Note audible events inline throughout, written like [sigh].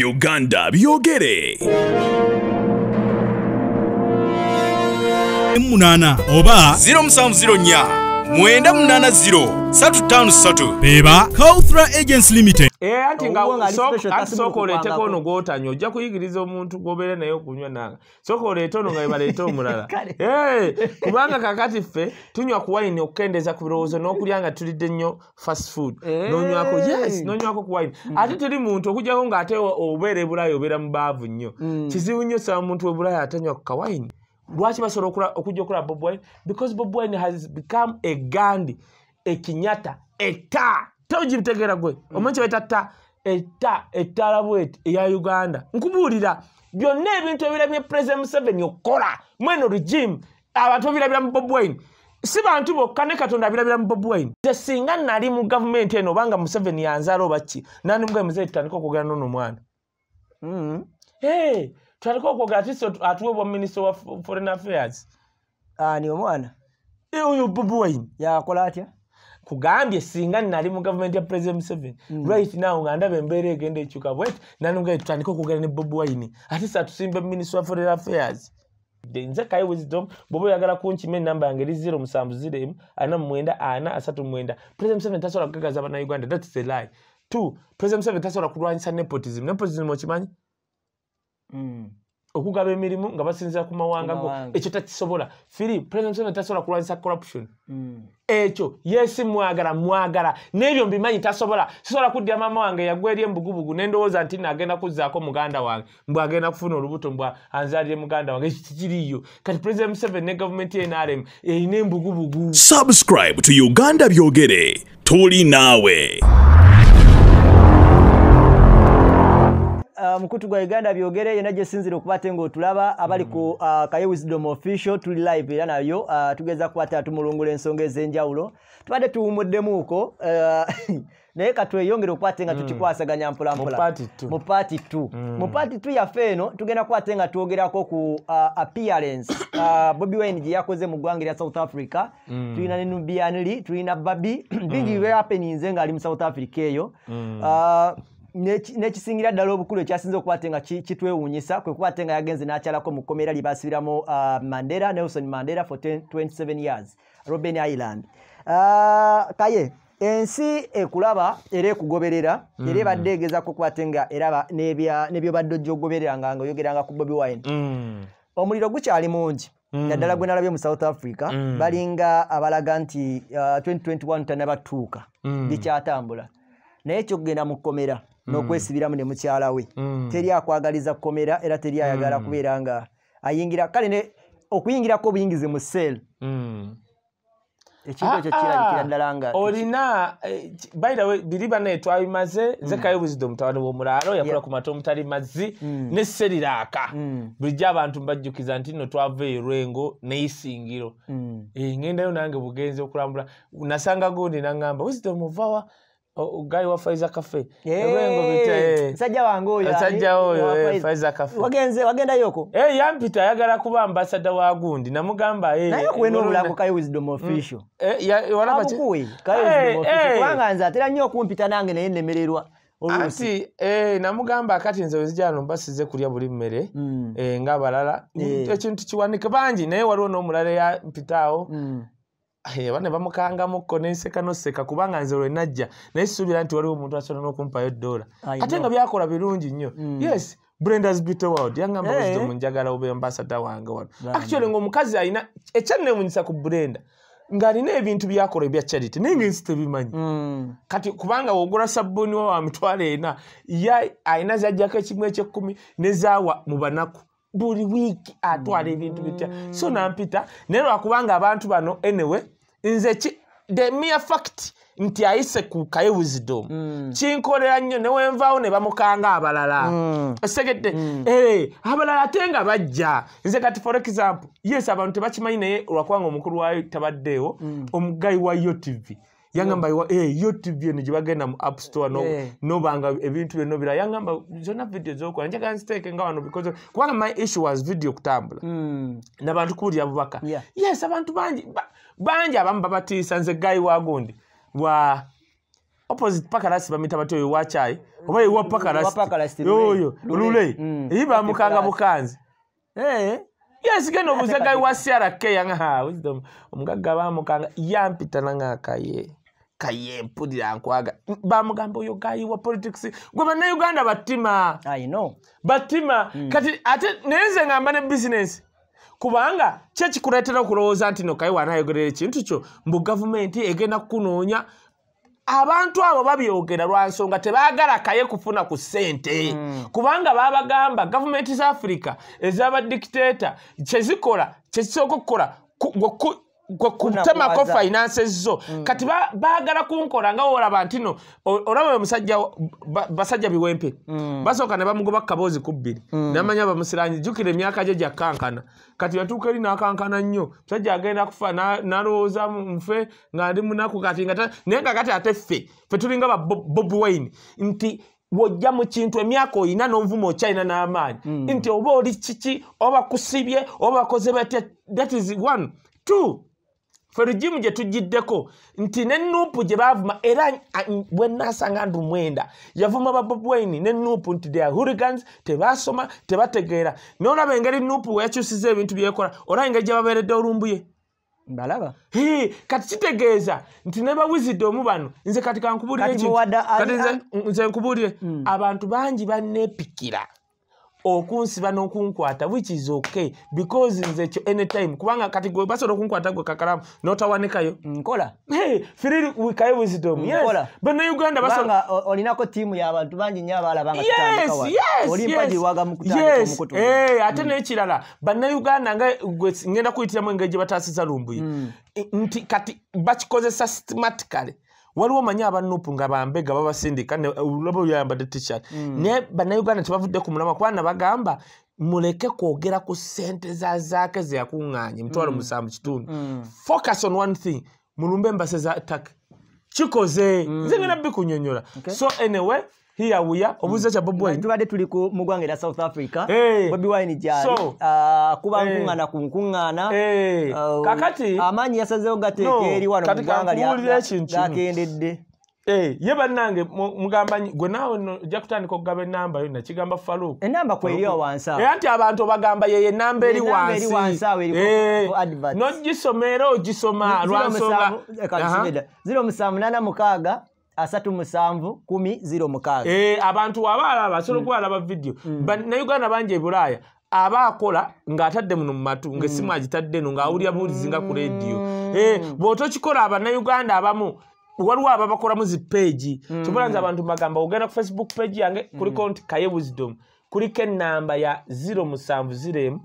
Uganda byogere munaana oba 0704 ntingasooka oleeteko ojja kuyigiriza omuntu gobeere naye okunywa nanga sooka oleete ono nga ebaleete omulala kubanga kakati ffe tunywa kuwaini okukendeeza ku birowoozo n'okulya nga tulidde nnyo fast food nonywako yes nonywako kuwaini ate teri muntu okujjako ng'ate obeera ebulaaya obeera mubaavu nnyo kizibu nnyo saa muntu webulaaya atanywa ku kawaini lwaki basobola okujja okola bob wine because bob wine has become egandi ekinyata eta tegibitegeera gwe mm. omanyi kibaita ta eta ettaala bweti eya uganda nkubuulira byonna ebintu ebirabye president museven okola mweno regime abantu babirabira mu bob wine si bantu bokka ne katonda abirabira mu bob wine tesinga nali mu gavumenti eno obanga museven yanzaala obaki nandimugae muzee tandika okwogera noono omwana mm. twaliko okwogera tiso atuwe bwa minisita wa foreign affairs ani ah, omwana oyo bobwaine yakola atya kugambye singa nali mu gavumenti ya president museveni mm. right now nga ndaba embeera egenda ekyuka bwet nanga tutandika okwogera ne bobwaine ate se atusimba minisita wa foreign affairs nze kai wisdom bwoba oyagala kunkima enamba yange eri zero musanvu zire emu ana mumwenda ana asatu mumwenda president museveni tasobola kugagaza abannauganda thats the lie t president museveni tasobola kulwanyisa nepotism nepotism okimanyi Mm. okugaba emirimu nga basinzira ku mawanga go ekyo takisobola firipresidentatasobola kulwanyisa corruption mm. ekyo yesi mwagala mwagala n'ebyo mbimanyi tasobola sisobola kuddya maama wange yagwa eri embugubugu nendowooza nti naagenda kuzzaako muganda wange mbwagenda kufuna olubuto mbwa anzaalire muganda wange ekikiriiyo kati president museven ne gavumenti yenrm erina embugubugu subscribe to uganda byogere tuli naawe mukutu gwa uganda byogere yonna gyesinzire okuba te ngaotulaba abali ku mm. uh, kaye wisdom official tuli live era nayo uh, tugeza kukwata tumulungula ensonga ez'enjawulo tubadde tuwumuddemuuko uh, [laughs] naye katweyongere okukwate nga tukikwasaganya mm. mpulampula mu paati t mu paati t mm. yaffe eno tugenda kukwate nga twogerako ku appearance [coughs] bobi wine gye yakoze mu ggwanga erya south africa tulina ne nubianli tulina babi bingi bihappeninze ngaali mu south africa eyo nekisingira ddala obukulu ekyasinza okuba te nga kitwewuunyisa kwe kuba te nga yagenze n'akyalako mu kkomera lyebasibiramu uh, mandera nelson mandera for 27 years robin island uh, kaye ensi ekulaba era ekugoberera mm. era ebadde egezako okuba te nga eraba nebyobadde ojja ogobereranga nga oyogeranga ku bobi wine mm. omuliro gukyali mungi mm. naddala gwe nalabye mu south africa balinga abalaga nti 2021 uh, tanabatuuka gikyatambula naye kyokugenda mu kkomera n'okwesibiramu mm. ne mukyala we mm. teri akwagaliza kukomera era teri ayagala mm. kubeera nga ayingira kale ne okuyingirako obuyingizi mu seel ekintu ekyo ah, ah. kirabikira ddala nga olina eh, bayira biri banaye twabimaze zekayo buzido mutabani w'omulaalo yakola ku mata omutali mazzi ne seriraaka bulijjo abantu mbajjukiza nti nno twava erwengo neyisingiro eh, ngendayo nange bugenzi okulambula nasangagondi naŋamba buzido muvawa ogayi wa faiza kafe musajja wange oyomusajja oyo faiza kafe wagenze wagendayoko e yampita ayagala kuba ambasada wa gundi namugamba eyeokuwenaobulago kayo wisdom hmm. official kubanga nze atera nnyo okumpita nange naye nnemererwa ati eh, namugamba kati nze wezijano mbasize kulya buli mmere hmm. eh, ngaabalala eh. ekintu kiwanike bangi naye waliwo n'omulala yampitaawo hmm. Eh, bane bamukanga mukko nenseka noseka kubanga nze lwe najja naye subira nti waliwo omuntu asobola n'okumpayo eddoola ate nga byakola birungi nnyo mm. yes brenders bit world yangamba eh. wisdomu njagala obe ambasada wange wano actually ngaomukazi alina ekyanneewunyisa ku brenda ngaalina ebintu byakola ebya charity naye ngensi tebimanyi mm. kati kubanga wogula sabuuniwa wa mitwalo ena ya alina zajjako ekimu ekyekkumi nezaawa mu banaku buli wiiki atwala ebintu bitya so mm. nampita naye lwakubanga abantu bano enewe nze the mere fact nti ayise ku kaye wisdom mm. kinkolera nnyo ne wenvaawo ne bamukanga abalala mm. segedde mm. hey, eh, abalala ate nga bajja nze kati for example yes abantu tebakimanyi naye olwakubanga omukulu waayo tabaddeewo mm. omugayi wa yo tv yangamba eh, yo tv eno gyebagenda mu app store nobanga ebintu byonna obirala yangamba zona vidio zokola njagala nziteeke nga wano because kubanga my issue was video okutambula hmm. nabantu kuwulira bubaka yes abantu bangi bangi abamu babatiisa nze gayi wagundi wa opposite pakarasi bamita bati oyo wakyayi oba yewa pakarasioyo lule eyi bamukanga bukanzi eh? yes gena [laughs] obuze gayi wa crk yanga omugagga bamukanga yampitana ngaakaye kaye mpulira nkwaga bamugamba oyo gayiwa politics gwe bannayuganda battima battima hmm. kati ate naye nze ngamba ne bisinesi kubanga kyekikuleetera okulowooza nti no kayiwa anayogerera ekintu kyo mbu gavumenti egenda kukunoonya abantu abo babyogera lwa nsonga tebaagala kaye kufuna ku ssente hmm. kubanga baabagamba gavumenti za afirika ezaba dikiteeta kyezikola kyekisooka okukola kutema kwa finances zo. Mm. Kati ba, bagara kunkora nga wala bantino. Olawe msajja, ba, basajja biwempe. Mm. Baso kaneba mungu baka kabozi kubiri. Mm. Na manyaba msiranyi. Jukile miaka jeja kankana. Kati watuke li na kankana nyo. Msajja agenda kufa na, na roza mfe. Ngarimu na kukati. Nenga kati ate fe. Feturi ngaba Bob, Bob Wayne. Nti wajja mu kintu emyaka oyina n'ovuma okyalina n'amaanyi mm. nti oba oli kiki oba kusibye oba kozebatya that is one two ferijimu gye tujiddeko nti nenuupu gye baavuma era bwenaasanga ndu mwenda yavuma bababwaini nenuupu nti thea hurigans tebasoma tebategeera nolaba engeri nuupu weyakyusiza ebintu byekola olaba engeri gyebabeeredde olumbuye balaba kati kitegeeza nti nebawizidde omu bano nze kati kankubulire nze nkubuulire hmm. abantu bangi banneepikira okunsiba n'okunkwata which is okay because nze ekyo anytime kubanga kati gwe basobola okunkwata gwe kakalamu n'otawanikayo nkola firiri wikayo wisdom bannauganda olinako tiimu y'abantu bangi nyo abalabanaolimpagiwagamuyes mm. ate n'ekirala bannauganda nga ŋŋenda kuyitiramu engeri gye bataasiza lumbuyi mm. nti kati bakikozesa systematicaly waliwo omanyi aba nupu nga bambega babasindika eh, olulaba oluyayambadde tichat hmm. naye bannayuganda tebavudde ku mulama kubana bagamba muleke kwogera ku ssente za zaake zeyakuŋŋaanye hmm. mutwalo musanvu kitundu hmm. focus on one thing mulumbe embase za ttaka kikoze nze nga nabbi kunyonyola so anyway yiyawuya obuuza kya bob wine tubadde tuli ku mugwange era south africa bobi wine gyali ah, kuba nkuŋŋaana ku nkuŋŋaana ah, kakati amaanyi yasazeewo gateekeeri wano mugwanga lyakendedde ye bannange mugamba gwenaawe ojja kutandika okugaba enamba yo nakigamba faluku enamba kweriwo wansi era nti abantu obagamba yeyo enamba eri wansi nogisoma era ogisoma lwansonga Eh, abantu waba alaba asobola mm. okwalaba vidiyo mm. nayuganda bangi ebulaaya aba akola ng'atadde muno mu matu ngaessimu mm. agitadde eno ng'awulira buwulizinga ku rediyo eh, bw'otokikola abannayuganda abamu waliwo aba bakolamu zi peegi kibula nze abantu mbagamba ogenda ku facebook page yange kuliko nti kaye wisdom mm -hmm. kuliko enamba ya 0794493 mm.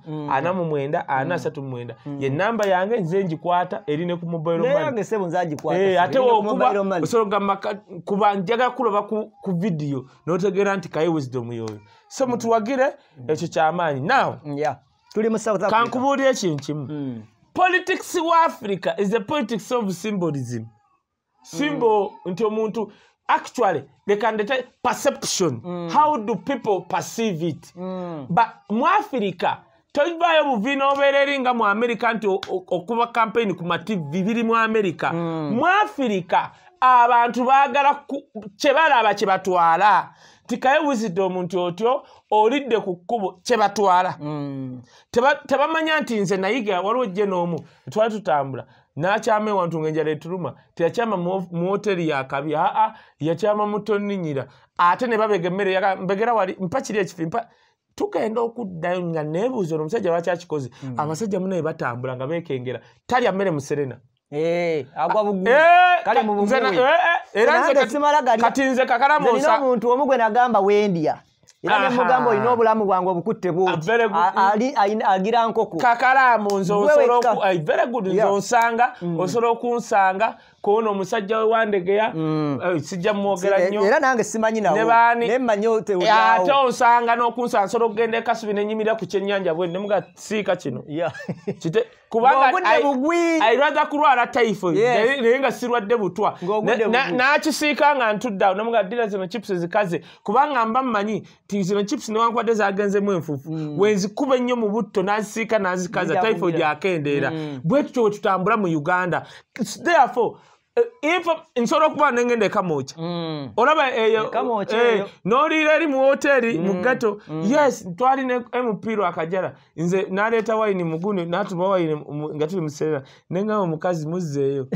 mm. mm. yenamba yange nze njikwata eri ne kumobiroatekuba eh, njagala kuloba ku vidiyo notegeera nti kaye wisdom yoyo so mutuwagire ekyo kyamaanyi naw kankubuulira ekinkimu politics wa africa is the politics of symbolism symbol nti omuntu mm. actually they can detect perception. Mm. How do people perceive it? Mm. But mu Africa, tojibayo muvino obereringa mu America nti okuba campaign ku TV biri mu America. Mu mm. Africa abantu baagala kyebalaba kye batwala tikaye wizidde omuntu otyo olidde ku kkubo kyebatwala mm. tebamanya teba nti nze nayiga waliwo jje n'omu twali tutambula n'akyama ewantu ng'enjala etuluma teyakyama mu woteri yakabi aa yakyama mutoninyira ate ne babega emmere mbegera wali mpakiri ekifi tugenda okuddayo nga neebuuza ono omusajja lwaki akikoze hmm. abasajja munaye batambula nga beekengera talya mmere muserena eh, eh, eh, era kati nze kakalamu omuntu omu gwe nagamba wendya era nemugamba olina obulamu bwange obukutte ah, bwoti agira nkoku kakalamu nze mm. osobola okunsanga kubona omusajja we wandegeya mm. eh, sijja mwogera nnyoera nange simanyi nawnemanyiate eh, onsanga n'okunsa nsola okugenda ekasibi nenyimira ku kyennyanja bwe nemuga siika kino kubanairwaza kulwala typhoidnaye nga sirwadde butwa n'akisiika nga ntuddeawo nemuga ddira zino chips zikaze kubanga mba mmanyi ti zino chips newankubadde zagenzemu enfuufu mm. wenzikuba ennyo mu butto n'azisiika n'azikaza typhoid akendeera mm. bwetutyo we tutambula mu uganda therefore info nsobola okuba nengende kamoca mm. olaba eh, e eh, eyo eh, noliira eri mu woteri mm. mugato mm. yes twali ne mpiro akajala nze naleeta waini mugune natuma waini nga tuli museera nengamba omukazi muzzeeyo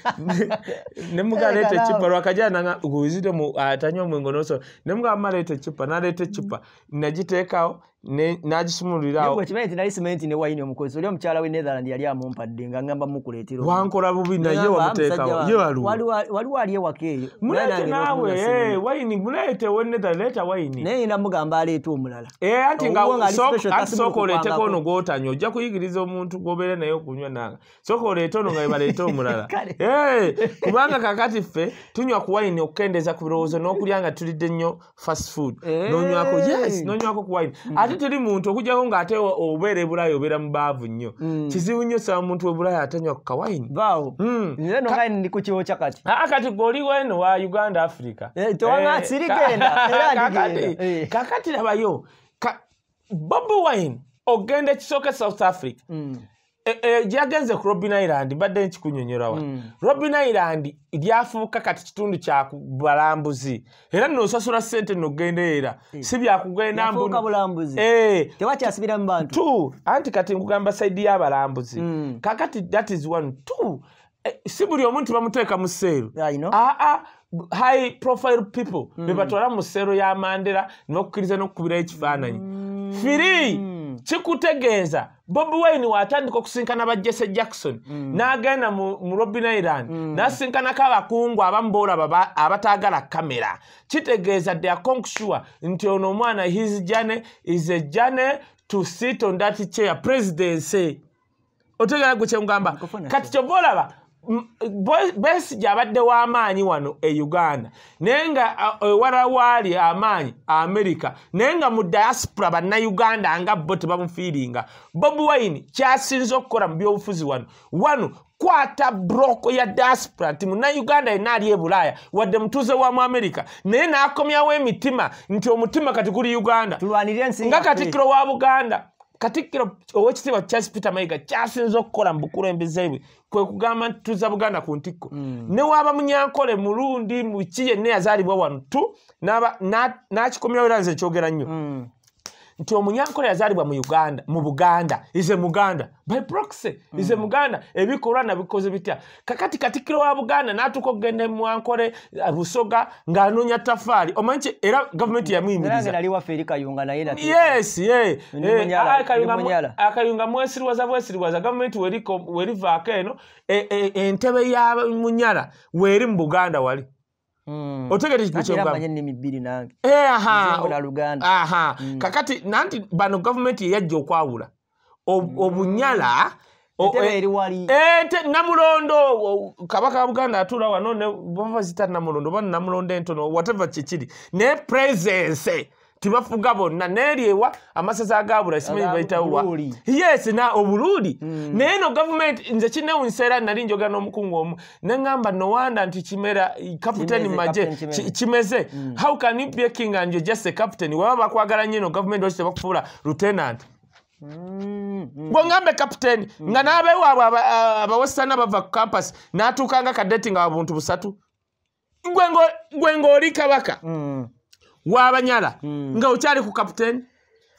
[laughs] nemugaleeta ecipa lwakajala naa uzitemu atanywa mwengo nosola nemugamba maleeta ecipa naleeta ecipa mm. nagiteekawo n'agisumululirawo kimanyi nti nalisimanyi nti ne wayini omukozesa oli omukyala w'e netherland yali amumpadde nga ngamba mukuleetera wankola bubi naye wamuteekawowaliwo ali ewaka eyo naye namugamba eh, aleeta omulala eh, anti ngasooka oleeteko ono gwotanywa ojja kuyigiriza omuntu gwobeere naye okunywa nanga sooka oleete ono nga ebaleete omulala [laughs] eh, kubanga kakati ffe tunywa ku wayini okukendeeza ku birowoozo n'okulya nga tulidde nnyo fast food nonywako yes nonywako ku wayini mm. ate teri muntu okujjako ng'ate e obeera ebulaaya obeera mubaavu nnyo mm. kizibu nnyo saba muntu webulaaya atenywa mm. ku kawaini kati ah, ah, gweoli waino wa uganda africa eh, eh, [laughs] eh. kakati labayo bobi wine ogenda ekisooka south africa mm. jagenze eh, eh, ku robin island mbadde nkikunyonyola wa hmm. robin island lyafuuka kati kitundu kya balambuzi era nosasula ssente nogendeera hmm. si byakugendat eh. anti kati nkugamba saidi y'abalambuzi hmm. kakati that is one t si buli omu nti bamuteeka mu seeru aa ah, ah, high profile people bebatwala mu seeru ya mandera nibakukkiriza n'okukubirayo ekifaananyi firii kikutegeeza bobi wine waatandika okusinkana ba jesse jackson mm. n'agenda mu, mu robin island mm. n'asinkanako abakungu abamu boolaba abataagala kamera kitegeeza the aconsure nti ono omwana his jane is a jane to sit on that chair presidency otegeera gwe kyengamba kati kyoba olaba besi gyabadde w'amaanyi wano e uganda naye nga ewala waali amaanyi america naye nga mu diaspora bannauganda nga bo tebamufiiringa bobi wine kyasinza okukola mu byobufuzi wano wano kwata broko ya diaspora nti munauganda yenna ali e bulaaya wadde mutuuze wa mu america naye n'akomyawo emitima nti omutima kati guli uganda nga katikkiro wa buganda katikkiro ow'ekitiibwa charles peter mayiga kyasinza okukola mu bukulembezeebwe kwe kugamba nti tuza buganda ku ntikko mm. ne waaba munyankole mulundi mu ki yenna yazaalibwa wanu tu n'akikomyawo era nze nkyogera nnyo mm. nti omunyankole yazaalibwa mu uganda mu buganda ize muganda by proxy ize mm. muganda ebikolwa nabikoze bitya kakati katikiro wa buganda natuka okugenda emwankole e busoga ng'anoonya tafaali omanyi ki era gavumenti yamuyimirizayes akayunga eh, ah, ah, mwesiriwaza bwesiriwaza gavumenti werivaako eno e, e, entebe ya munyala weri mu buganda wali Mm. Otegerejwe chyo bwa. Eh aha. Ola Luganda. Aha. Mm. Kakati nanti bano government yajjo kwawula. Obunyala Ete e, namulondo kabaka abuganda atula wanone bomba zitana mulondo bana namulondo entono whatever chichidi ne presence eh. tibafuga bonna neryewa amasaza agabula simanyi baitawwa yes na obuluuli mm. naye no gavument nze kinewunseera nali njogera n'omukungu omu neŋamba nowanda nti kimera kaputani maje kimeze mm. how can you be king and you just a captain waba bakwagala nyo eno gavument oki tebakufuula lutenant mm, gwongambe kaputani nga nabewaabwe abawesana bava ku campas n'atuukanga kadeti nga wabuntu busatu gwe ng'oli kabaka waabanyala hmm. nga okyali ku captain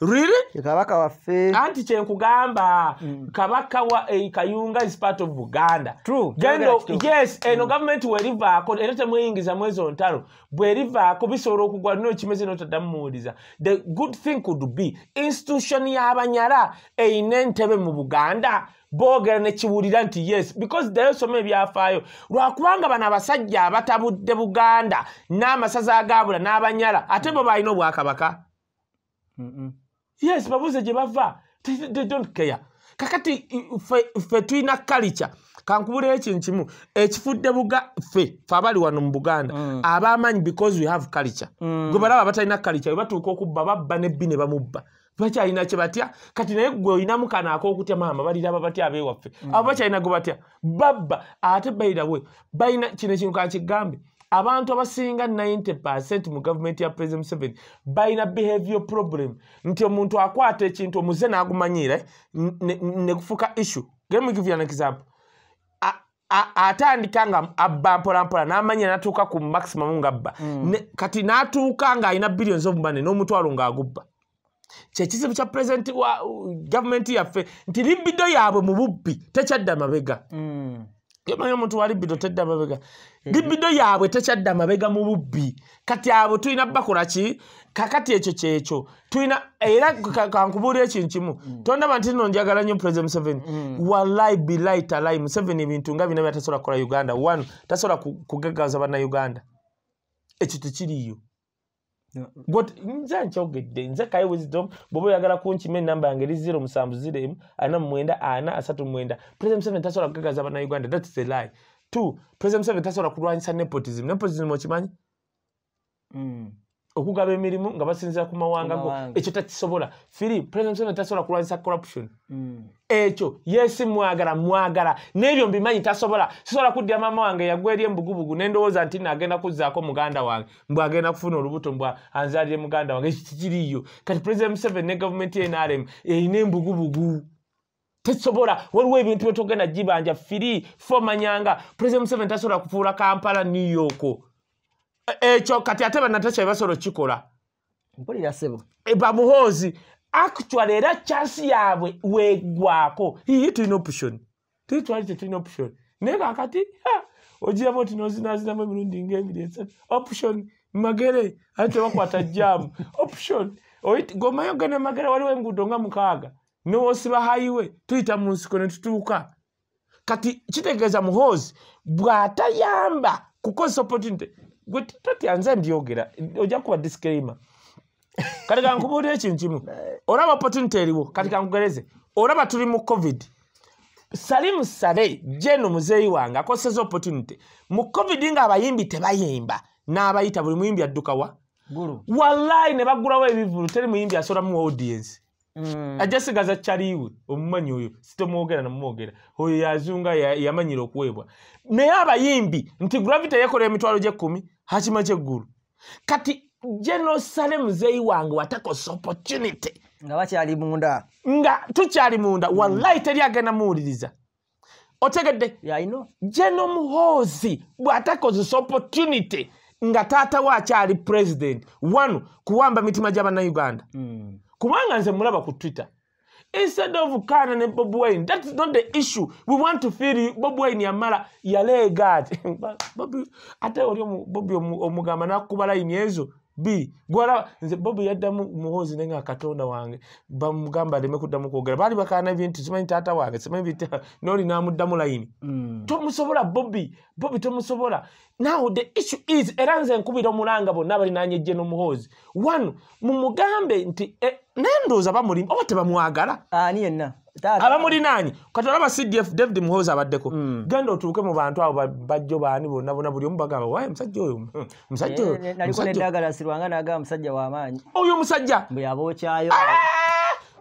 rilkabaka waffe anti kyenkugamba hmm. kabaka wa eh, kayunga is part of buganda yes eno eh, hmm. gavumenti werivaako era temweyingiza mwezi ontalo bwerivaako bisobola okugwa lino ekimeze notaddamumuwuliza the good thing could be institution y'abanyala eyina entebe mu buganda boogera ne kiwulira nti yes because ddayo osoma ebyafaayo lwakubanga bano abasajja abatabudde buganda n'amasaza agaabula n'abanyala ate bo baalina obwakabaka yes babuuze gye bava don't care kakati ffe tulina kalica kankubulayo ekintu kimu ekifudde buga ffe fe abali wano mu buganda mm. abaamanyi because we have kalica mm. gwe balaba abatalina kalica webatuuka okubba babba nebbi ne bamubba mm. lwaki alina kye batya kati naye gwe oyinamu kana akookutya maama baliraba batya abeewaffe mm. abo bakyalinago batya babba ate bairawe balina kino kino kakigambe abantu abasinga 90 mu gavumenti ya president mseven balina behavior problem nti omuntu akwata ekintu omuze n'agumanyiira nekufuuka issue gemu give you an example atandika nga abba mpolampola n'amanyira natuuka ku maximum nga abba mm. kati n'atuuka ng'alina billions omubane n'omutwalo ng'agubba kyekizibu kya pulezidenti wa gavumenti yaffe nti libido yaabwe mu bubbi tekyadda mabega omanyi mm. omuntu wa libido tedda mabega eh. libido yaabwe tekyadda mabega mu bubbi kati abo tulina bakolaki kakati ekyo kyekyo tulina era kankubuula ekintu kimu mm. tondaba nti no njagala nnyo pulezidenti museveni mm. walai bilai talai museveni ebintu nga bina byatasobola kukola uganda one tasobola kugagaza bannauganda ekyo tekiriyo nza nkyogedde nza kayi wisdom bwoba oyagala kunkima enamba yange eri ziro musanvu ziro emu ana mumwenda ana asatu mumwenda presemuseven tasobola kugagaza abanauganda that is a lie t presemuseven tasobola kulwanyisa nepotism nepotism okimanyi hmm. okugaba emirimu nga basinzira ku mawanga go ekyo takisobola firi presidentmuseveni tasobola kulwanyisa corruption mm. ekyo yesi mwagala mwagala n'ebyo mbimanyi tasobola sisobola kuddya maama wange yagwa eri embugubugu nendowooza nti nagenda kuzzaako muganda wange mbwagenda kufuna olubuto mbwa anzaalire muganda wange ekikiriiyo kati president museveni ne gavumenti yenrm erina embugubugu tesobola waliwo ebintu byetogenda gibanja firi fomanyanga president museveni tasobola kufuula kampala new york ekyo kati ate banatekyebasobola kikola mpulira sebo e, bamuhoozi actual era chansi yaabwe weegwako hii tulina option tuli twali tetulina option naye kakati ogiramu oti nozinazinamu emirundi ngaemiri esatu option magere ate tebakwata jamu [laughs] option gomayo gene magere waliwo enguudo nga mukaaga nowosiba haiwe tuyita mu nsiko ne tutuuka kati kitegeeza muhoozi bw'atayamba kukozesa opportunity gwe tatya nze ndyogera ojja kuba disclaimer kati kankubuulira ekintu kimu olaba opportunity eriwo kati kankugereze olaba tuli mu covid salimu sale jeno muzeeyi wange akoseza opportunity mu covid ngaabayimbi tebayimba n'abayita buli muyimbi addukawa wallayi ne baggulawo ebivulu teri muyimbi asobola mu audience Mm. ajja sigaza kyaliiwe omumanyi oyo sitemwogera nemwogera oyo yazunga yamanyira okuweebwa naye abayimbi nti gravity yakola emitwalo gyekkumi hakima kyeggulu kati jenosale muzeeyi wange watakosa opportunity nga bakyali munda nga tukyali munda mm. wallahi teri agenda muwuliriza otegedde jenomuhoozi bwatakozesa opportunity nga taata we akyali president wanu kuwamba mitima gy'abannauganda mm. kubanga nze mulaba ku twitter instead of kana ne bob wine thats not the issue we want to feel bob wine yamala yaleega ate [laughs] ate oli bobi omugamba nakuba layini ezo b gwala nze bobu yaddamu muhoozi naye nga katonda wange bamugamba aleme kuddamu kwogera baali bakaana byenti simanyi taata wange simanyi bit noli namuddamu layini hmm. tomusobola bobi bobi tomusobola now the issue is era nze nkubira omulanga bonna abali nanyejje n'omuhoozi one mumugambe nti eh, nendooza bamulimu oba tebamwagala ani yenna aba mulinaanyi kati olaba cdf david muhozi abaddeko hmm. genda otuuke mu bantu abo bajjo baani bonna bona buli omu bagamba waye musajja oyo hmm, musajja oyo eh, nalikoneddagala sirwanga nagamba musajja wamaanyi oyo musajja bwe yabaokyayo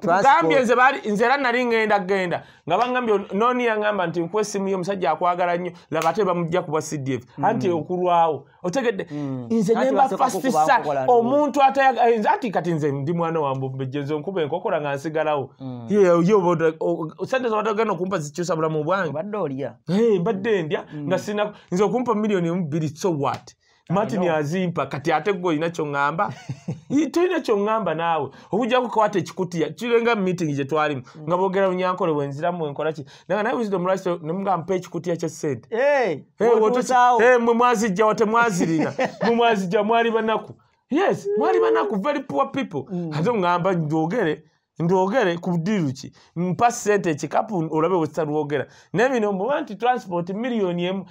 ugambye nze baali nze era nali ŋŋenda genda nga bangambye noni yaŋŋamba nti nkwesimuyo omusajja akwagala nnyo laba ate bamujja kuba cdf mm. anti okulwawo otegedde mm. nze nembafasisa omuntu atayagaz eh, anti kati nze ndi mwana wambubejje nze nkuba enkokola nga nsigalawo mm. sente zobatagenda okumpa zikyusa bulamu bwange eh, mbadde ndya nga sina nze okumpa miliyoni emubiri so wat martin azimpa kati ate gwe olina kyoŋŋamba [laughs] tolina kyoŋŋamba naawe obujja kukwata ekikutiya kirenga mumitingi gyetwalimu mm. nga bogera bunyankole bwenziramu bwenkolaki nanga naye wisdom lwaki nemugampa ekikutiya kyessente mwe mwazijjawa temwazirina [laughs] mwe mwazijja mwali banaku yes mwali banaku very poor people mm. ate oŋŋamba njogere ntwogere ku ddiru ki mpa ssente ekikapu olabe wesa lwogera naye bino muba nti transport miliyoni emu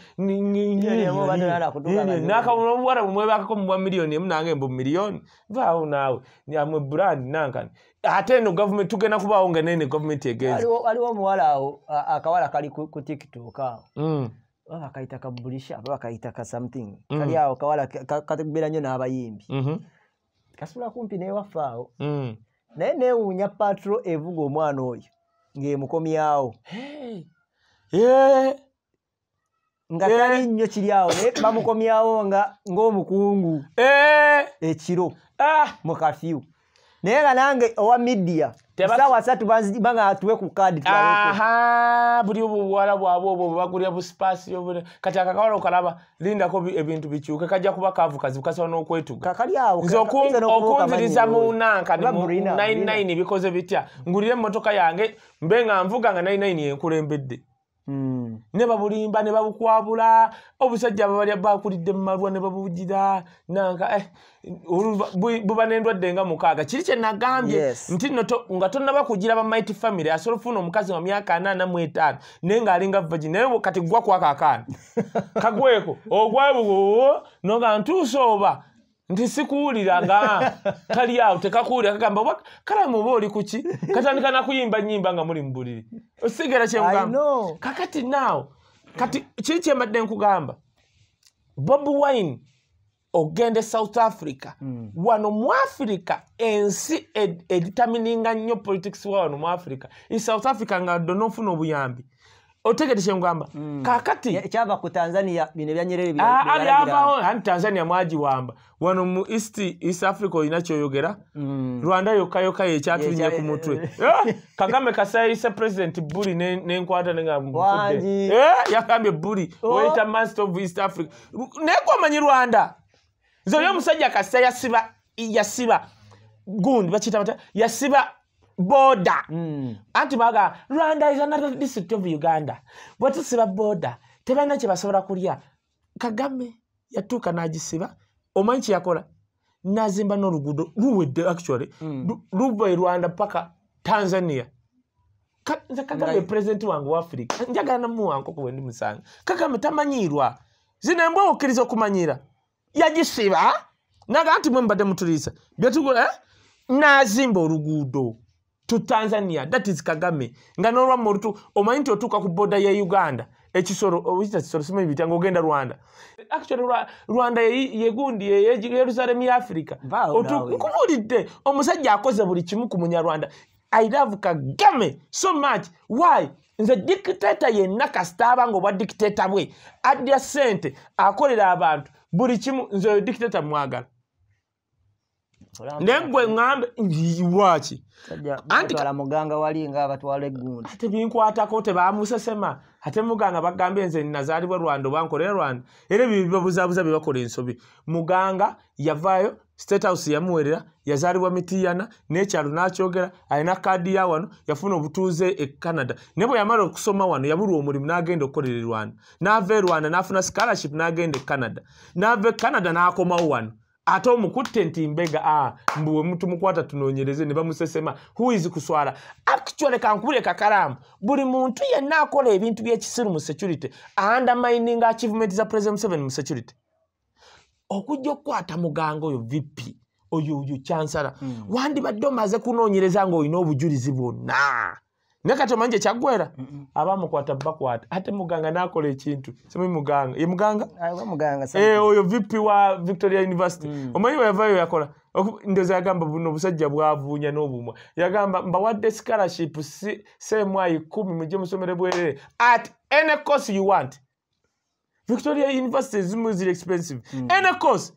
nakamulaomuwala mumwebakako mubwa miliyoni emu nange mbu miliyoni vaawo naawe amwe brandi nankani ate eno gavument tugenda kubaawo nga nene gavumenti egezwaliwo omuwala awo akawala kali ku tiktok awo baba mm. kayita kabulisha baba kayita ka something mm. kali awo kawala kabeera nyo n'abayimbi mm-hmm. kasula kumpi newaffe awo mm. naye neewuunya patro evuga omwana oyo ng'emukomyawo nga tali nnyo kiri awo naye bamukomyawo nga ng'omukungu ekiro ah! mu kafyu naye nga nange owa midiya sawa satu banga atuwe ku kadi buli obwo obuwala bwabwe obwo bwebagulya busipaasi kati akakawala okalaba lindako ebintu bikyuke kajja kuba kaavu kazibu kasobola n'okwetuganze okunziriza munanka nine nine bikoze bitya ngulire emmotoka yange mbe nga nvuga nga nine nine yenkulembedde Hmm. ne babulimba ne babukwabula obusajja babalya bakulidde mumalwa ne babuwugira nanka eh, buba nendwadde nga mukaaga kiri kyenagambye nti nga tonabakugira bamighty family asobola funa omukazi wa myaka anana mu etaano naye ngaalinga vagi naye kati gwakwaka akaana [laughs] kagweko ogwabugo nogantuusa oba nti sikuwuliranga kali [laughs] awo tekakuwulira kagamba kalamu oba oli kuki [laughs] katandika nakuyimba nyimba nga muli mubuliri osigera kyemugamba kakati naawo kati kiri kyembadde nkugamba bobi wine ogenda e south africa mm. wano mu africa ensi editamininga nnyo politics wa wano mu africa in south africa nga donofuna obuyambi otegete kyenkugamba mm. kakatiekyava ku tanzania bino ebyanyerere byavaawo ah, ani tanzania mwagiwamba wano mu east, east africa olina kyoyogera mm. rwanda yokka yokka yekyatulinye ku mutwe [laughs] eh, kagambe kasayisa president buli nenkwata ne yagambye buli weta mast of east africa nayekwomanyi rwanda nze oyo omusajja kasa yasiba yasiba gundi bakiyita mata yasiba border. Mm. Anti baga Rwanda is another district of Uganda. But siba border. Tebana kye basobola kulya. Kagame yatuka naji siba. Omanchi yakola. Nazimba no lugudo. Luwede actually. Mm. Luba e Rwanda paka Tanzania. Ka, nza kagame Ngai. president wangu wa Africa. Njaga na muwa nko ko wendi musanga. Kagame tamanyirwa. Zinembo okirizo kumanyira. Yajisiba. Naga anti mwembade mutulisa. Byatugula eh? Nazimba olugudo. to Tanzania that is Kagame nga norwa mortu omanyi otuka ku border ya Uganda ekisoro obita oh, kisoro sima bitango ogenda Rwanda actually Rwanda yegundi ye, ye, ye Jerusalem ya Africa otukubulide omusajja akoze buli kimu ku munyarwanda I love Kagame so much why nze dictator yenna kasita abanga obwa dictator bwe adya sente akolera abantu buli kimu nze dictator mwagala nebwe ŋambe lwaki antiamuganga walinga abatwala eggundi ate binkwatako tebamusesema ate muganga bagambe nze nazaalibwa rwanda obankolera rwanda era ebyo bibabuzabuza byebakola ensobi muganga yavaayo statehouse yamuwerera yazaalibwa mitiyana nekyalo nakyogera alina kaadi ya wano yafuna obutuuze e canada naye bwe yamala okusoma wano yabulwa omulimu n'agenda okukolera erwanda naava erwanda n'afuna scholarship n'agenda e canada naava e canada n'akomawo wano ate omukutte nti mbega ah, mbu we mutumukwata tunoonyereze ne bamusesema huizi kuswala actually kankubule kakalaamu buli muntu yenna akola ebintu by'ekisiru mu security undermining achievement za president seven mu security okujja okukwata muganga oyo vp oyo oyo chansala mm. wandibadde omaze kunoonyereza ng'olina obujulizi bwonna nah. naye kati omanyi gyekyaggwera abamukwata bakwata ate muganga nakola ekintu simuganga ye muganga eh, oyo vipi wa victoria university mm. omanyi weyavayo yakola ndoza yagamba buno obusajja bwavuunya n'obumwa yagamba mbawadde scholarship semwayi kumi mujje musomere bwerere at any course you want victoria university ezimu ziri expensive mm. any course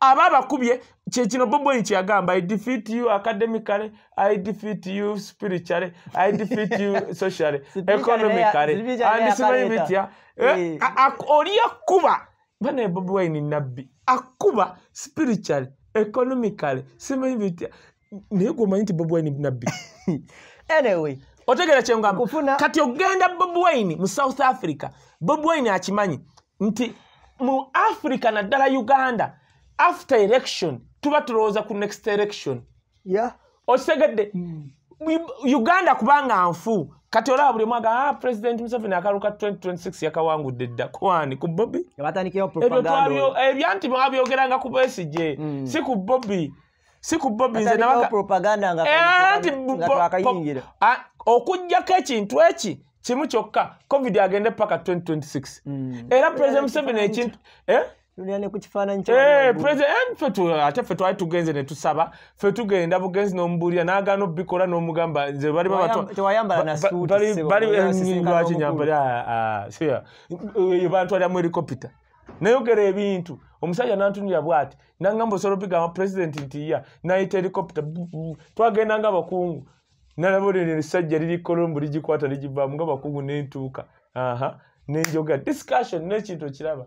aba abakubye kyekino bobo yi kyeyagamba i defeat you academically i defeat you spiritually i defeat you [laughs] socially economically andi simanyi bitya eh, eh. oliyakuba banaye bobo wine nabbi akuba spiritually economically simanyi bitya naye gwomanyi nti bobo wine nabbi [laughs] anyway otegera kyengamba kati ogenda bobo wine mu south africa bobo wine akimanyi nti mu africa naddala uganda after election tuba tulowooza ku next election okitegedde hmm. uganda kubanga nfu kati olaba buli omwaga ah, president museveni akaluka 2026 yakawangudde dda kwani ku bobby ebyo nti babyogeranga ku besige hmm. si ku bobby si ku bobby eh, okugjako ekintu eki kimu kyokka covid agende paka 2026 hmm. era president museveni ekintu eh? tuliane ku kifaananyi kyaffe eh, eh, ate ffe twali tugenze ne tusaba ffe tugenda bugenzi n'omubuulira n'agaana obbikola n'omugamba nze balibalwakinyambaliyo bantwaliramu helikopita nayogera ebintu omusajja nantunira bwati nagamba osobola obigamba purezidenti nti ya nayita helikopita twagenda nga abakungu nalaba olin essajja lirikolombu ligikwata ligivamu nga bakungu nentuuka aha nenjogera discussion nekintu ekiraba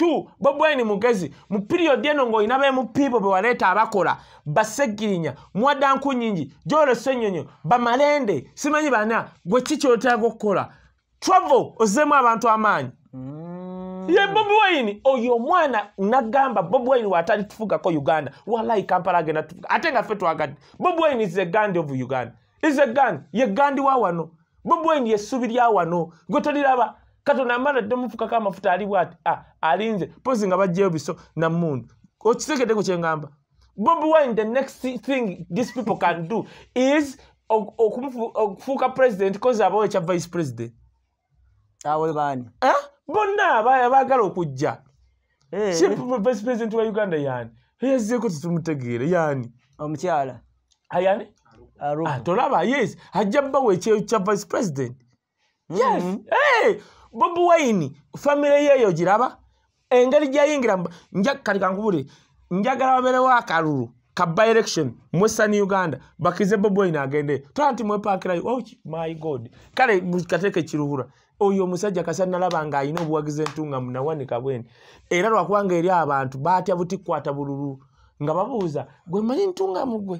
tu bobwaini mugezi mu period eno ng'oyina bemupiibo be waleeta abakola basegirinya muwaddanku nyingi gyolesennyonyo bamalende simanyi bana gwe kikyotaaga okukola travel ozeemu abantu amaanyi mm. ye bobi waini oyo omwana nagamba bobi waini waatali tufugako uganda walai kampala agenda tufuga ate nga ffe twagadde bobi waini is the gand of uganda is the gand ye gandi wa wano bobi waini yesuubi lya wano gwe toliraba katonda amala ddemufukako amafuta alibw ati ah, alinze posi nga bagjeyo biso namundu okitegeddeko kyengamba bob wine the next thing these people can do is okufuuka president kozi abawo ekya vice president eh? bonna bagala okujja eh. vice president wa uganda yani yazzeeko tetumutegeere yani omukyala ayani ah, tolaba yes ajja bbawo ekyo kya vice president yes mm-hmm. bobi wayini famire ye eyo giraba engeri gyayingira kati kankubuli njagala babeerewo akalulu ka byelection mwesani uganda bakize bobi wayini agende tola nti mwepaakirayo oh, my god kale kateeka ekiruhura oyo omusajja kasana nalaba ng'ayina obuwagizi entungamu nawane kabwene era lwakubanga eri abantu batya butikkwata bululu nga babuuza gwe mmanyi ntungamu gwe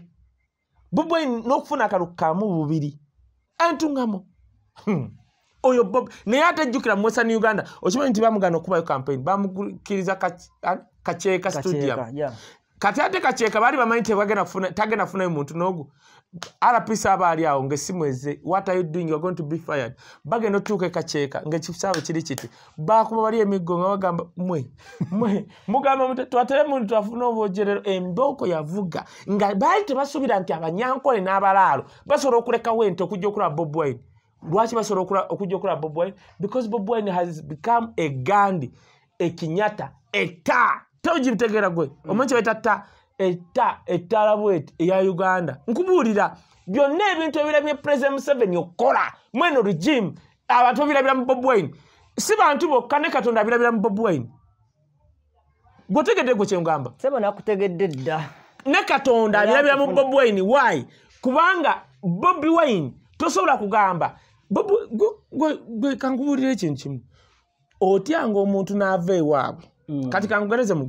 bobi wayini n'okufuna akalulu kamu bubiri entungamu hmm. oyo bob naye ate ajjukira mwesa ne uganda okimanyi nti bamugana okubayo campaign bamukiriza kaceeka studium kati ate kaceeka baali bamanyi tagenda kufunayo muntu nogu rpc aba ali awo ngaesimu eze whatayodingbefired bagenda otuuka ekaceeka ngaekisaawe kiri kiti bakuba bali emiggo nga bagamba mwe mwe mugamba twatere mundi twafuna obwogerero embooko yavuga nga baali tebasuubira nti abanyankole n'abalaalo basobola okulekawo ente okujja okulaba bobwine lwaki basobola okujja okulaba bob wine because bob wine has become a gandi ekinyata etta tojibitegeera gwe omanyi kibaita ta etta ettaala bweti eya uganda nkubuulira byonna ebintu ebirabye president museveni okukola mweno regime abantu babirabiramu bob wine si bantu bokka ne katonda abirabiramu bob wine gweotegedde gwe kyengamba sebonakutegedde dda ne katonda abirabiramu bob wine wy kubanga bobi wine tosobola kugamba gwe kankubulira ekintu kimu otyanga omuntu naava ewaabwe mm. kati kangereze mu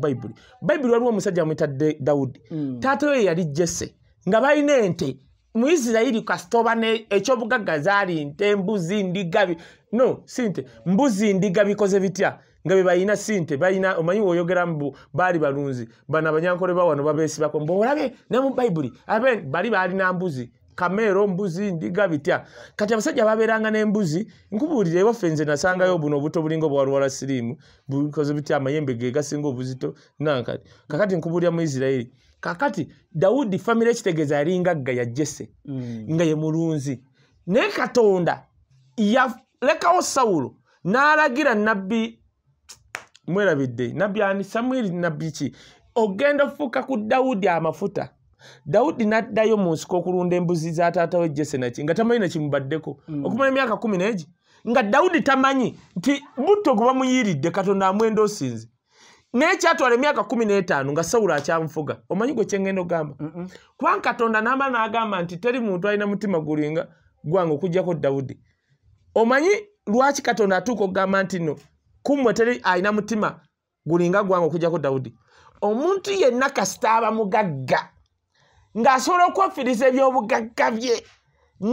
bayibuli bayibuli waliwo omusajja amwetadde dawudi mm. taata yo yeyali jese nga balina ente mu isirayiri kasita oba ekyobugagga zaali nte mbuzi ndigabi no sinte mbuzi ndiga bikoze bitya nga bye balina sinte balina omanyi weoyogeramu baali balunzi bana banyankole bawano babeesibako mbe olabe ne mu bayibuli aben bali baalina mbuzi kamero mbuzi ndiga bitya kati abasajja baberanga n'embuzi nkubuulira ewaffe nze nasangayo buno obuto bulinga obwaluwala siriimu bukoze bitya amayembe ge gasinga obuzito nankati kakati nkubuulira mu isirayiri kakati daudi famiry ekitegeeza yalingagga yajjese mm. nga ye mulunzi naye katonda yalekawo sawulo n'alagira nabbi mwerabidde nabbi ani samwiri nabbi ki ogenda ofuuka ku daudi amafuta Daudi n'addayo mu nsiko okulunda embuzi za taata we Jesenaki nga tamanyi nakimubaddeko mm. okumala emyaka kumi n'egi nga Daudi tamanyi nti butto gwe bamuyiridde Katonda amwenda osinze naye kyatwala emyaka kumi n'etaano nga Sawulo akyamufuga omanyi gwe kyeŋŋenda ogamba mm -mm. kubanga Katonda n'amba n'agamba nti teri muntu alina mutima gulinga gwange okugjako Daudi omanyi lwaki Katonda atuuka okugamba nti nno kummwe teri alina mutima gulinga gwange okugjako Daudi omuntu yenna kasita aba mugagga ng'asobola okwafiriza ebyobugagga bye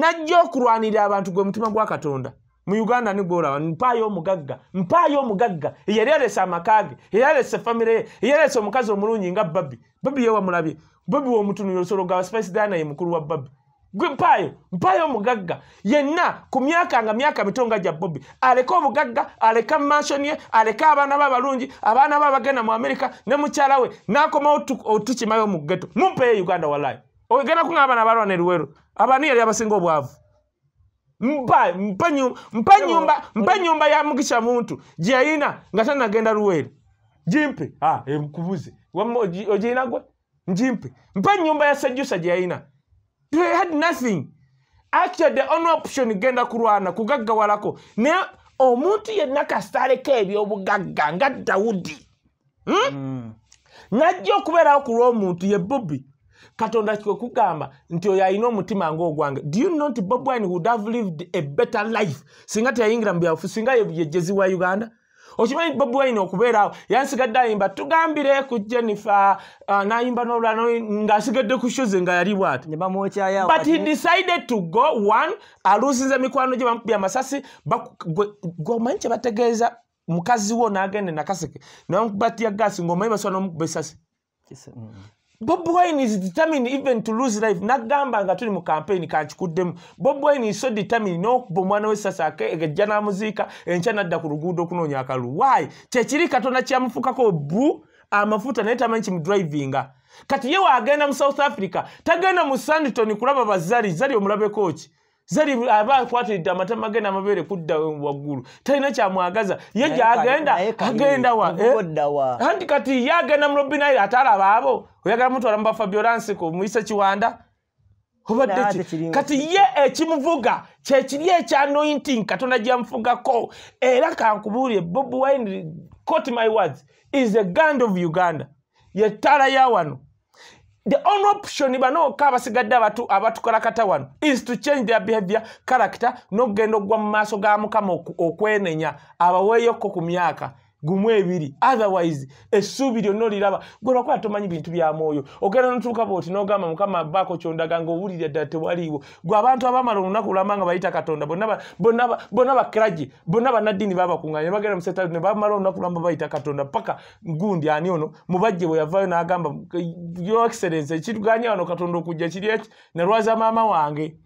najja okulwanirira abantu gwe mutima gwa katonda mu uganda nigwolaba mpaayo omugagga mpaayo omugagga eyali alesa amaka ge eyali alesa efamire ye eyali alesa omukazi omulungi nga babi babi yewamulabye babi womutunuyosolo gawa spicedanaye mukulu wa babi gwe mpaayo mpaayo omugagga yenna ku myaka nga myaka mito nga gya bobi aleke obugagga aleke mumansoni ye aleke abaana be abalungi abaana be abagenda mu amerika ne mukyala we n'akomawo otukimayo mu ggeto mumpeyo uganda walayi ogenda kuna abaana abalwana eruweru abaani yali abasinga obwavu mpa nyumba ya mugisha muntu gyeyina nga tanagenda luweru gimpe ah, ekubuze ogiinagwe njimpe mpa nyumba ya sejusa gyeyina You had nothing. Actually, the only option genda kurwana kugagga walako. Ne omuntu yenna kastareke ebyobugagga nga Daudi. Hmm? Mm. Najjo kubera ku ro omuntu ye Bobby. Katonda kiko kugamba nti oyo ayina omutima ng'ogwange. Do you know nti Bob Wine would have lived a better life singa teyayingira mu byafu singa yejezi wa Uganda? okimanyi bob wayine okubeerawo yansigadde ayimba tugambire ku jennife uh, nayimba nolwan ng'asigadde ku shoze nga yali bwati but ati. he decided to go one aluusinza emikwano gye bamukubya amasasi gomanyi kyebategeeza mukazi wo n'agende nakaseke nebamukuba tiyagasi ng'omanyi basobola n'omukuba esasi Bobi Wine is determined even to lose life. Nagamba nga tuli mu campaign kanchikuddemu. Bobi Wine is so determined no kuba omwana we sasaake egejjana muziika enkya n'adda ku luguudo okunoonya akalulu. Why? Kyekiri katonda kyamufukako bu amafuta naye tamanyi kimudrivinga. Kati ye agenda mu South Africa tagenda mu Sanditon kulaba bazali zali omulabe kooki. zali aba eh, akwatiridde amatama ge n'amabeere kudda eh, waggulu talina kyamwagaza ye gyagenda agenda waanti eh? kati ye agenda mu robina ye atalaba abo oyagala mutwala mu bafabioransi ku muyise kiwanda kati ye ekimuvuga kyekiri ekyanointing katonda gyamufugako era kankubuulire bob wine cot my words is the gand of uganda yettaala ya wano the only option bano ka abasigadde abatu abatukola kata wano is to change their behavior character n'okugenda oggwa mu maaso ga mukama okwenenya abaweeyokko ku myaka gumu ebiri otherwise essuubi lyonna oliraba gwelwakuba tomanyi bintu bya mwoyo ogenda notuuka booti nogamba mukama abaako kyondaga nga owulirya ddala tewaliiwo gwe abantu abamala olunaku olamba nga bayita katonda bonna bakraje bonna bannaddiini babakuŋŋanya nebagenda musetali ne bamala olunaku lulamba bayita katonda paka gundi ani ono mubajje bwe yavaayo n'agamba yo excellence ekituganya wano katonda okujja kiri eki nalwaza maama wange [laughs]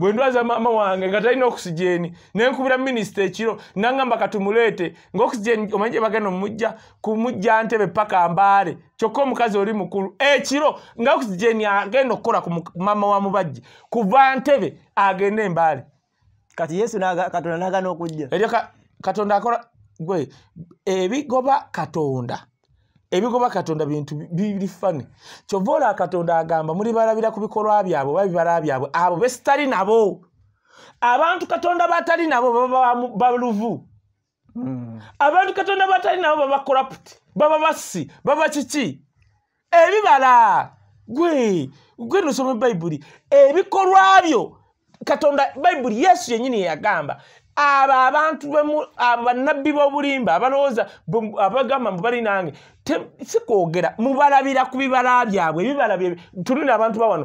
bwe ndwaza maama wange nga talina okusijeni nenkubira minisita ekiro nangamba katumuleete ngaokusijeni omanye bagenda omumujja kumujja ntebe paka mbaale kyokka omukazi oli mukulu ekiro ngaokusijeni agenda okukola ku maama wa mubajje kuva ntebe agende embaale kati yesu katonda nagana okujja eryo katonda akola gwe ebigoba katonda e, ebigoba katonda bintu biri fani kyovaola katonda agamba muli balabira ku bikolwa byabwe oba bibala byabwe abo besitali nabo abantu katonda batali nabo baluvu hmm. abantu katonda batali nabo baba corrupt baba basi baba kiki ebibala gwe gwe nosoma ebayibuli ebikolwa byo katonda bayibuli yesu yenyini yeyagamba abo abantu bemu abannabbi b'obulimba abalowooza abagamba mubali nange sikwogera mubalabira ku bibala byabwe ebibala tulina abantu bawano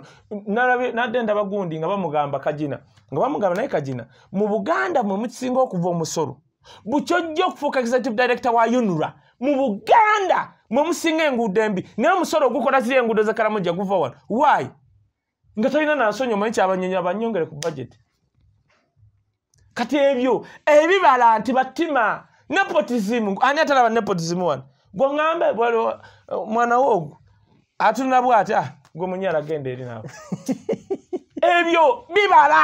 nadde ndaba gundi nga bamugamba kagina nga bamugamba naye kagina mu buganda mwe mukisinga okuva omusolo bukyojja okufuuka executive director wa unura mu buganda mwe musinga enguudo embi naye omusolo ogukola ziri enguudo zekalamu jaguva wano wayi nga tolina nansonyi omanyi kyabanyonyi abanyongere ku bageti kati ebyo ebibala nti batima nepotisimu ani ataraba nepotisimu wano gwoŋambe bwaliwo mwana woogu atunula bwati a ah, gwe munyala agenda eri nawe [laughs] ebyo bibala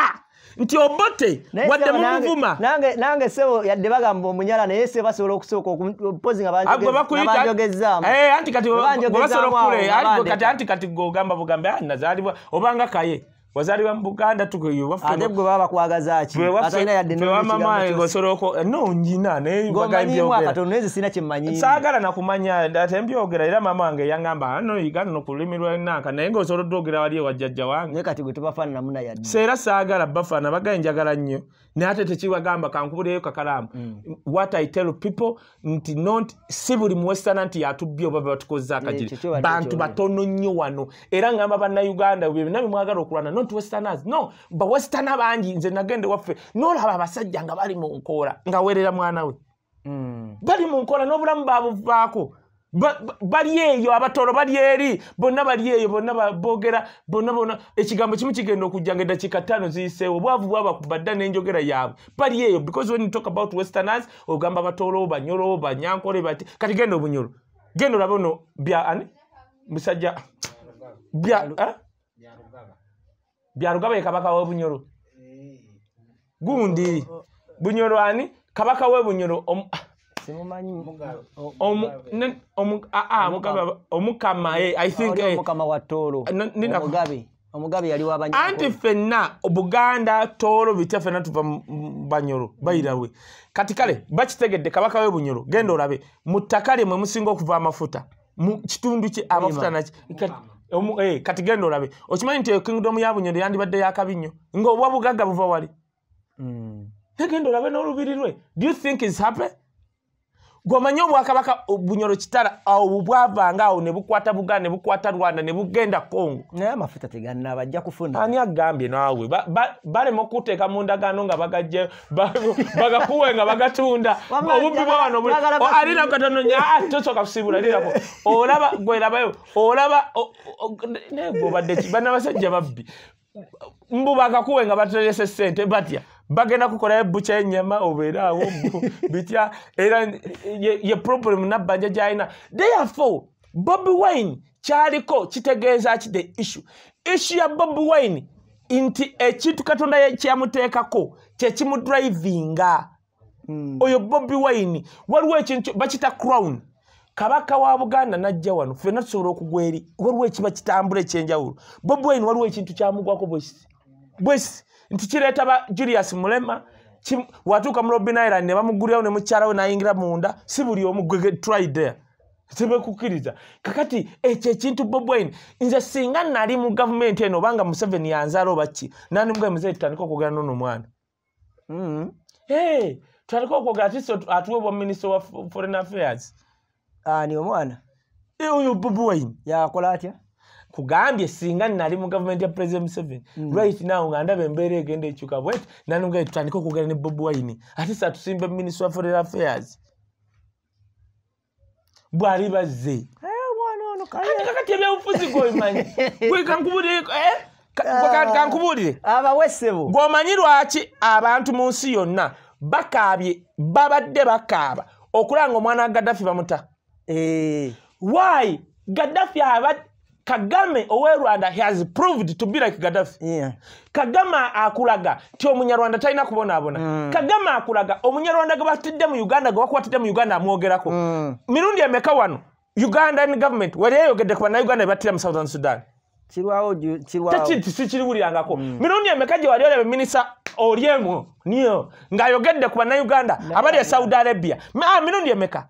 nti obote wadde munvumanange sebo yadde bagamba omunyala naye se basobola okusooka okupozinabanjogezaamu ah, eh, anti kati gogamba eh, bugambe ah, nazalibwa obanga kaye wazaliwa mu buganda tukyobwebakwagazakiwamamawangeosobolaokunonginanayeaganaaaonzisinakimanyisaagala nakumanya ate mbyogera era mama wange yagamba noyigano nokulimirwa enanka naye ngaosobolodde ogera wali ewajjajja wangeseera saagala bafaana bagae njagala nnyo naate tekibagamba kankubulayo kakalamu mm. what i tell people nti not si buli muwesana nti yatubye oba batukozeza akajiri bantu batono nnyo wano era ngamba bannauganda byebina bimwagala okulwana want westerners no ba westerna bangi nze nagende waffe nolaba abasajja nga bali mu nkoola ngaweerera mwana we mm. bali mu nkoola n'obulamu babuvaako bali eyo abatolo bali eri bonna bali eyo bonna boogera bonnabona ekigambo kimu kigenda okujja nga eddakiika ttaano ziyiseewo obwavu bwabakuba dda n'enjogera yaabwe bali eyo because when you talk about westerners ogamba batolo banyolo banyankole bat kati genda obunyolo genda olabe ono bya ani musajja bya eh? byarugabaye kabaka we bunyoro eh. gundi oh, oh, oh. bunyoro ani kabaka we bunyoro om simumanyi omukama i think omukama wa tolo omugabe omugabe yali wa banyoro anti fenna obuganda tolo bitya fenna tuva banyoro mm. bayirawe kati kale bakitegedde kabaka we bunyoro genda mm. olabe mu ttaka lye mwe musinga okuva amafuta mu kitundu ki amafuta naki Eh, kati genda olabe okimanyi nti kingdom ya bunyondo yandibadde yakabi nnyo ngaobwa bugagga buva wali tegenda hmm. olabe n'olubiri lwe do you think is happy gwomanyi obwakabaka obunyoro kitara awo bwavangaawo nebukwata buganda nebukwata rwanda nebugenda congo ani agambye naawe balema okuteeka mundagano nga bagaje bagakuwe nga bagatunda obubbi bwawanoalinakatanonyatosoka ah, kusibula linako olaba gwerabayo olaba nebobadde banabasajja babbi mbu bagakuwe nga batereese sente batya bagenda kukolayo ebuca yenyama obeere awo bitya era ye problem nabbanja gyalina therefore bobi wine kyaliko kitegeeza ki the issue issue ya bobi wine nti ekintu katonda kyamuteekako kyekimudrivinga hmm. oyo bobi wine waliwo ekintu bakita crown kabaka wa buganda najja wano fena tusobola okugwa eri waliwo ekiba kitambula ekyenjawulo bobi wine waliwo ekintu kyamugwako bwesi bwesi nti kireeta ba julius mulema watuuka mu robin island nebamugulirawo nemukyalawe nayingira munda si buli omugetriday tebekukkiriza kakati ekyo ekintu bobwaine nze singa nali mu gavumenti eno obanga museveni yanzaala obaki nani mugamuze tutandika okwogera nono omwana hmm? tutandika okwogera ti atuwe obwa minisita wa foreign affairs ani ah, omwana oyo bobwaine yakola atya kugambye singa nali mu gavumenti ya president museveni mm. right now nga ndaba embeera egenda ekyuka bwet nanga tutandika okugera ne bob wine ate satusimba minist wa foreign affairs bwali bazze eh, kakati ebyobufuzi gomanyi [laughs] gwekankubulire eh? ah, abawesebo gwomanyi lwaki abantu mu nsi yonna bakaabye babadde bakaaba okulanga omwana wa gaddafi bamuta eh. wy gaddafi Kagame owe Rwanda he has proved to be like Gaddafi. Yeah. Kagame akulaga ti omunyarwanda taina kubona abona. Mm. Kagame akulaga omunyarwanda gabatidde mu Uganda gwakwatidde mu Uganda amwogerako. Mm. Mirundi ameka wano. Uganda and government wale yogedde kwa na Uganda batira mu Southern Sudan. Kirwao kirwao. Tachi tsi kiri buliangako. Mm. Mirundi ameka je wale ole minister oliemo niyo ngayogedde kwa na Uganda abali ya e Saudi Arabia. Ma mirundi ameka.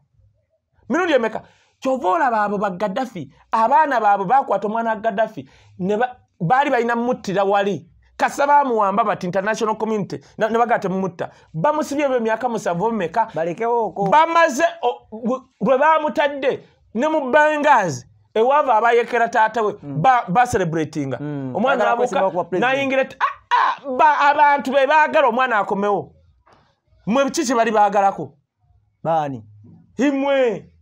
Mirundi ameka. kyova olaba abo bagaddafi abaana baabwe bakwata omwana wa gaddafi baali balina mmuttira wali kasa bamuwamba bati international community ne bagaa temumutta bamusibye ebyo emyaka musanvu omumeka bamaze lwe bamutadde ne mu bengas ewava abayekera taata we hmm. baserebratinga hmm. omwananayingira ah, ah, abantu be baagala omwana akomewo mwe kiki bali baagalako bani himwe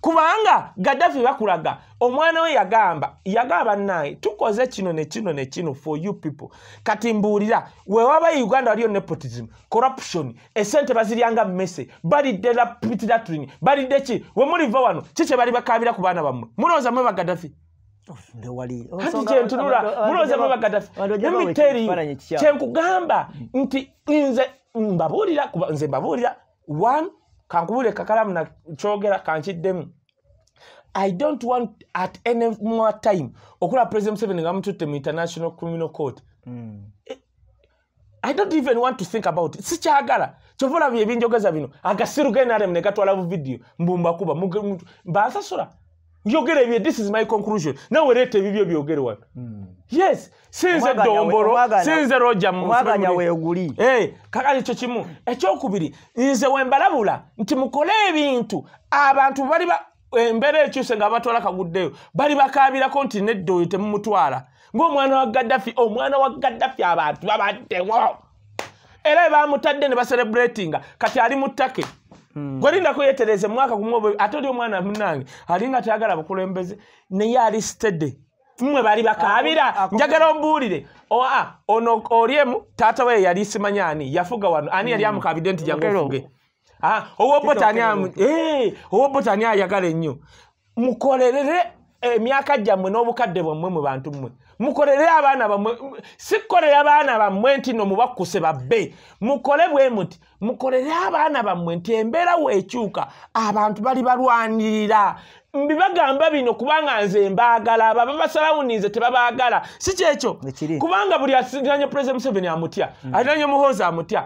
kubanga gaddafi bakulaga omwana we yagamba yagamba naye tukoze kino nekino nekino for you people kati mbuulira wewaba uganda waliyo nepotism corruption esente baziryanga mmese balidde lapitiratrin balidde ki wemuliva wano kikye bali bakabira ku baana bammwe mulowooza mwe bagaddafi anti kyentunula mulowooza mwe bagaddafi emiteri kyenkugamba nti nze mbabuulira kuba nze mbabuulira one kankubule kakalamu nakyogera kankiddemu i don't want at any more time okula president museveni nga mututte mu international criminal court hmm. i don't even want to think about it sikyagala kyovaolaba ebinjogeza bino agasiru genaremu negatwalabu vidiyo mbumbakuba bansasula njogera ebyo this is my conclusion nawe leeta ebibyo byogere wano hmm. yes sinze dombolo sinze rojamuweguli kakati ekyo kimu ekyokubiri nze wembalabula nti mukole ebintu abantu baliba embeera ekyuse nga batwala kaguddeyo bali bakabirako nti nedda oyo temumutwala ngaomwana wa gaddafi omwana wa gaddafi abantu babaddewo era ebamutadde ne baserebratinga kati ali mu take Hmm. gwalinda kuyetereze mwaka gumwe ate oli omwana munange alinga tayagala bukulembeze naye alistede mmwe bali bakaabira njagala ombuulire oa ono oliemu taata we yali simanyaani yafuga wano ani yali hmm. amukaabidde nti jangufuge owobotaniayagala eh, ennyo mukolerere emyaka eh, gyammwe n'obukadde bwammwe mu bantu mmwe mukolere abaana bamwe sikolere abaana bammwe nti no mubakkuse babbe mukole bwe muti mukolere abaana bammwe nti embeera weekyuka abantu bali balwanirira mbibagamba bino kubanga nze mbaagala baba basalawunize tebabaagala si kyekyo kubanga buli asiranye purezida museveni amutya mm. asiranye muhoozi amutya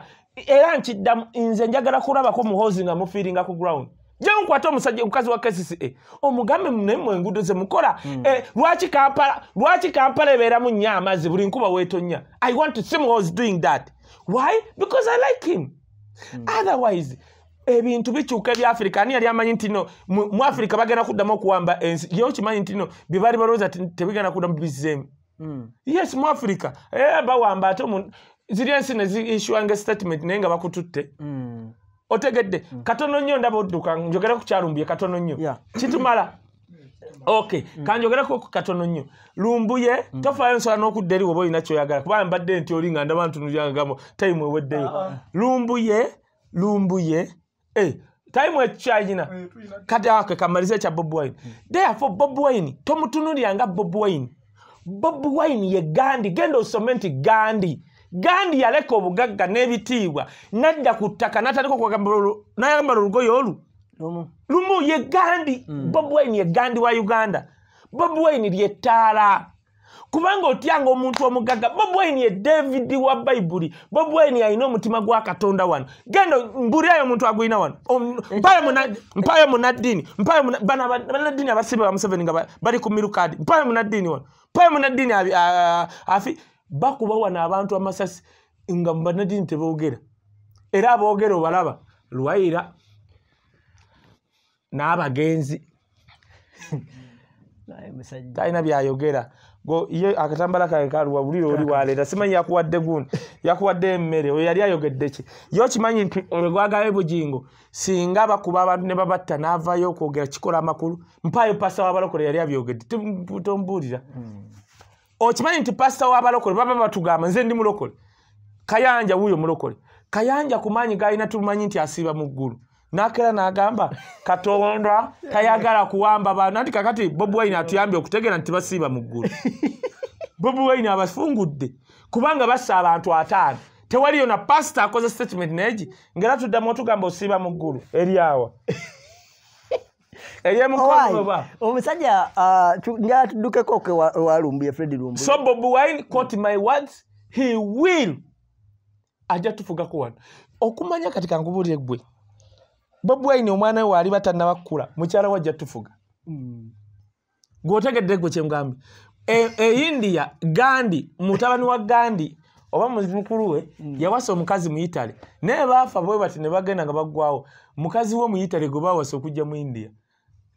era nkiddamu nze njagala kulabako muhoozi nga mufiiringa ku ground Jankwata omusajja omukazi wa KCCA omugambe munemwe enguudo ze mukola hmm. eh, lwaki Kampala lwaki Kampala ebeera mu nnyo amazzi buli nkuba weetonnya I want to see who was doing that why because I like him hmm. otherwise ebintu bikyuka ebyafrika ani yali amanyi nti no mu Afrika bagenda kuddamu okuwamba ensi ye okimanyi nti no bye baali balowooza tebigenda kuddamu bizzeemu hmm. yes mu Afrika eh, bawamba ate ziri ensi ne ziissuwa nga statement naye nga bakututte otegedde mm. katono nnyo ndaba odduka njogereko kukyalumbuye katono nnyo kitumala ok mm. kanjogereko katono nnyo lumbuye mm. tofayo nsola n'okudda eriwe oba olina kyoyagala kubanga mbadde nti oli nga ndaba ntunuyangamo tayimu eweddeyo ah, ah. lumbuye lumbuye eh, tayimu ekikyayina eh, katake ah, kamalize ekya bob wine therefo bob wine tomutunulyanga bob wine bob wine ye gandi genda osome nti gandi mm. gandi yaleka obugagga n'ebitiibwa n'adda ku ttaka n'ataliko kwagambanayambala olugoye olu lumu ye gandi bobwaini ye gandi wa uganda bobwaini lyettaala kubanga otyanga omuntu omugagga bobwaini ye david wa bayibuli bobwaini alina omutima gwa katonda wano genda mbuliayo omuntu agulina wano mpayo munaddiini banaddiini abasibe bamuseveni nga bali ku mirukadi mpayo munaddiini wano mpayo munaddiini afi uh, bakuba wano abantu amasasi nga mubanadini tebogera era aboogera obalaba lwaira n'abagenzi [laughs] talina byayogera ye akatambala kae kaluwabulire oli waleera simanyi yakuwadde guni yakuwadde emmere oyo yali ayogedde ki yo okimanyi nti olwegwagayo ebugingo singa bakuba abantu ne babatta n'avaayo okwogera kikola amakulu mpaayo pasa wabalokola yali abyogedde tombuulira hmm. okimanyi nti pasita w'abalokole baba batugamba nze ndi mulokole kayanja wuuyo mulokole kayanja kumanyi galina tumanyi nti asiiba mu ggulu nakeera n'agamba [laughs] katonda tayagala kuwamba bantu nanti kakati bobi waine atuyambye okutegeera nti tebasiiba mu ggulu [laughs] bobi waine abafungudde kubanga bassa abantu ataano tewaliyo na pasita akoze statement naye gi ngaera tuddamu otugamba osiiba mu ggulu eri awa eyemukomomusajja uh, njatudukeko walumbu yefredi lumbu so bob wine caught my words he will ajja tufugako wano okumanya kati kangubulire gwe bob wine omwana we waali batanabakkula mukyala we ajja tufuga hmm. gweotegedde gwe kyemugambe eindiya gandi mutabani wa gandi oba mukulu we hmm. yawasa omukazi muitale naye baafa bwe bati ne bagenda nga baggwawo mukazi we muitale gwe bawasa okujja mu india